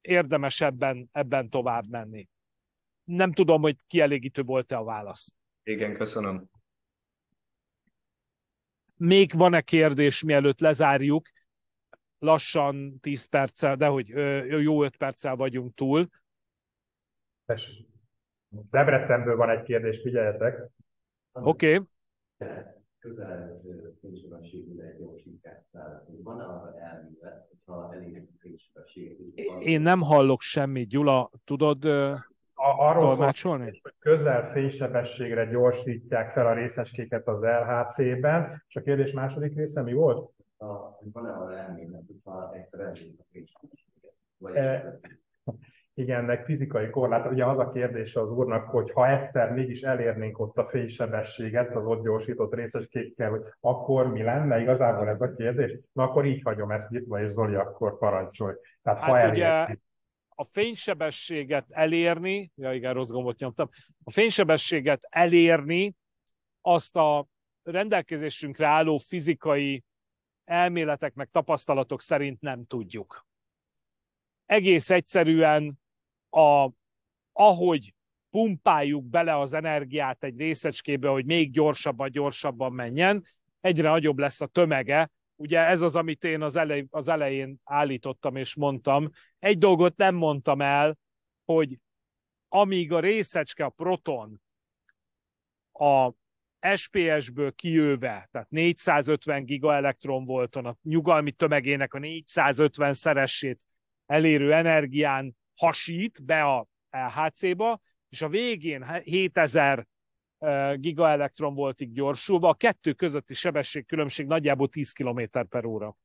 érdemes ebben, ebben tovább menni. Nem tudom, hogy kielégítő volt-e a válasz. Igen, köszönöm. Még van-e kérdés, mielőtt lezárjuk? lassan 10 perccel, de hogy jó 5 perccel vagyunk túl. Debrecenből van egy kérdés, figyeljetek. Oké. Okay. Van arra Én nem hallok semmit, Gyula, tudod arról szól, hogy közel fénysebességre gyorsítják fel a részeskéket az LHC-ben, és a kérdés második része mi volt? hogy van-e arra elmélet, hogyha egyszer elvérik a pénzsúlyt? E, igen, meg fizikai korlát. Ugye az a kérdés az úrnak, hogy ha egyszer mégis elérnénk ott a fénysebességet, az ott gyorsított részes hogy akkor mi lenne igazából ez a kérdés? Na akkor így hagyom ezt nyitva, és Zoli akkor parancsolj. Tehát, hát ha elérni. ugye a fénysebességet elérni, ja igen, rossz gombot nyomtam, a fénysebességet elérni azt a rendelkezésünkre álló fizikai elméletek meg tapasztalatok szerint nem tudjuk. Egész egyszerűen a, ahogy pumpáljuk bele az energiát egy részecskébe, hogy még gyorsabban, gyorsabban menjen, egyre nagyobb lesz a tömege. Ugye ez az, amit én az, elej, az elején állítottam és mondtam. Egy dolgot nem mondtam el, hogy amíg a részecske, a proton a SPS-ből kijöve, tehát 450 giga elektronvolton a nyugalmi tömegének a 450 szeressét elérő energián hasít be a LHC-ba, és a végén 7000 giga voltig gyorsulva, a kettő közötti sebességkülönbség nagyjából 10 km per óra.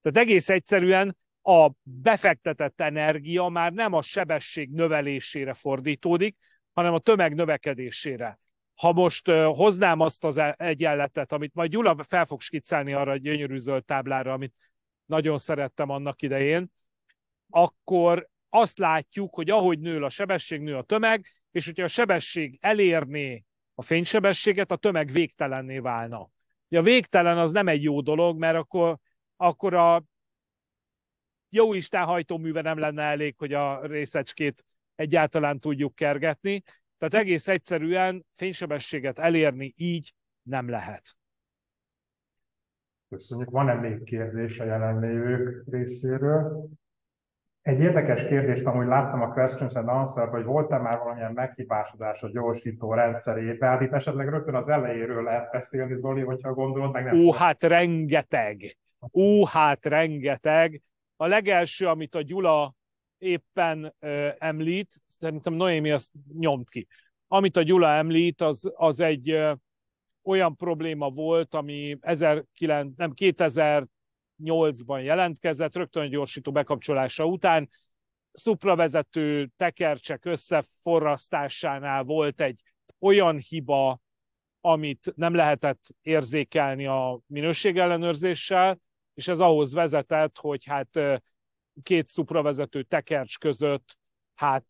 Tehát egész egyszerűen a befektetett energia már nem a sebesség növelésére fordítódik, hanem a tömeg növekedésére ha most hoznám azt az e, egyenletet, amit majd Gyula fel fog skiccelni arra a gyönyörű zöld táblára, amit nagyon szerettem annak idején, akkor azt látjuk, hogy ahogy nő a sebesség, nő a tömeg, és hogyha a sebesség elérné a fénysebességet, a tömeg végtelenné válna. Ugye a végtelen az nem egy jó dolog, mert akkor, akkor a jó Isten hajtóműve nem lenne elég, hogy a részecskét egyáltalán tudjuk kergetni, tehát egész egyszerűen fénysebességet elérni így nem lehet. Köszönjük. Van-e még kérdés a jelenlévők részéről? Egy érdekes kérdést amúgy láttam a Questions and answer hogy volt-e már valamilyen meghibásodás a gyorsító rendszerébe? Hát itt esetleg rögtön az elejéről lehet beszélni, Zoli, hogyha gondolod, meg nem. Ó, hát rengeteg! Ó, hát rengeteg! A legelső, amit a Gyula éppen említ, szerintem Noémi azt nyomt ki. Amit a Gyula említ, az, az egy olyan probléma volt, ami 19, nem 2008-ban jelentkezett, rögtön a gyorsító bekapcsolása után, szupravezető tekercsek összeforrasztásánál volt egy olyan hiba, amit nem lehetett érzékelni a minőségellenőrzéssel, és ez ahhoz vezetett, hogy hát két szupravezető tekercs között, hát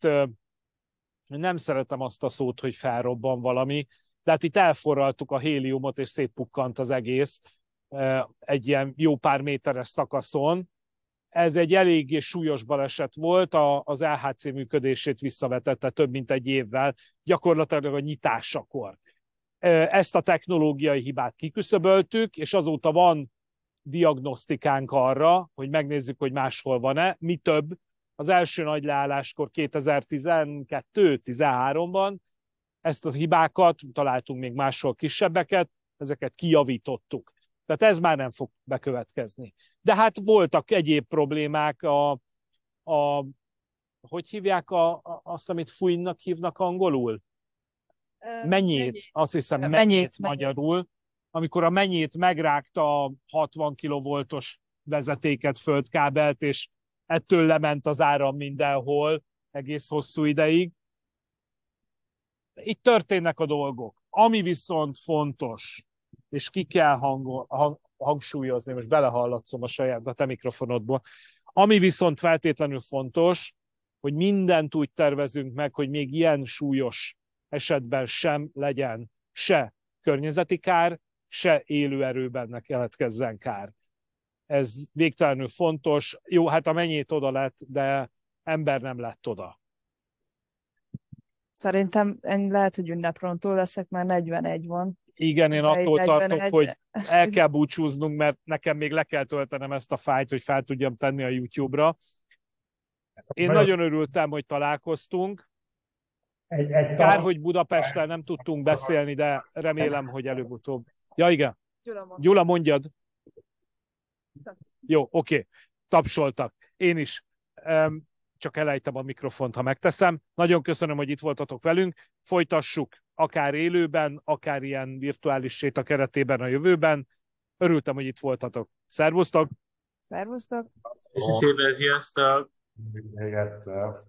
nem szeretem azt a szót, hogy felrobban valami, de hát itt elforraltuk a héliumot, és szétpukkant az egész egy ilyen jó pár méteres szakaszon. Ez egy eléggé súlyos baleset volt, a, az LHC működését visszavetette több mint egy évvel, gyakorlatilag a nyitásakor. Ezt a technológiai hibát kiküszöböltük, és azóta van diagnosztikánk arra, hogy megnézzük, hogy máshol van-e. Mi több, az első nagy leálláskor 2012-13-ban ezt a hibákat, találtunk még máshol kisebbeket, ezeket kijavítottuk. Tehát ez már nem fog bekövetkezni. De hát voltak egyéb problémák, a, a hogy hívják a, a, azt, amit fújnak hívnak angolul? Mennyit? menyét. azt hiszem mennyit menyét magyarul amikor a mennyét megrágta a 60 kilovoltos vezetéket, földkábelt, és ettől lement az áram mindenhol egész hosszú ideig. Itt történnek a dolgok. Ami viszont fontos, és ki kell hangol, hang, hangsúlyozni, most belehallatszom a saját, a te mikrofonodból, ami viszont feltétlenül fontos, hogy mindent úgy tervezünk meg, hogy még ilyen súlyos esetben sem legyen se környezeti kár, se élő erőben ne keletkezzen kár. Ez végtelenül fontos. Jó, hát a mennyét oda lett, de ember nem lett oda. Szerintem én lehet, hogy ünneprontól leszek, mert 41 van. Igen, én attól tartok, hogy el kell búcsúznunk, mert nekem még le kell töltenem ezt a fájt, hogy fel tudjam tenni a YouTube-ra. Én nagyon örültem, hogy találkoztunk. Egy, egy Kár, hogy Budapesten nem tudtunk beszélni, de remélem, hogy előbb-utóbb. Ja, igen. Gyula, mondjad. Gyula mondjad. Jó, oké. Okay. Tapsoltak. Én is. Um, csak elejtem a mikrofont, ha megteszem. Nagyon köszönöm, hogy itt voltatok velünk. Folytassuk akár élőben, akár ilyen virtuális séta keretében a jövőben. Örültem, hogy itt voltatok. Szervusztok! Szervusztok! Köszi szépen, sziasztok! Még egyszer.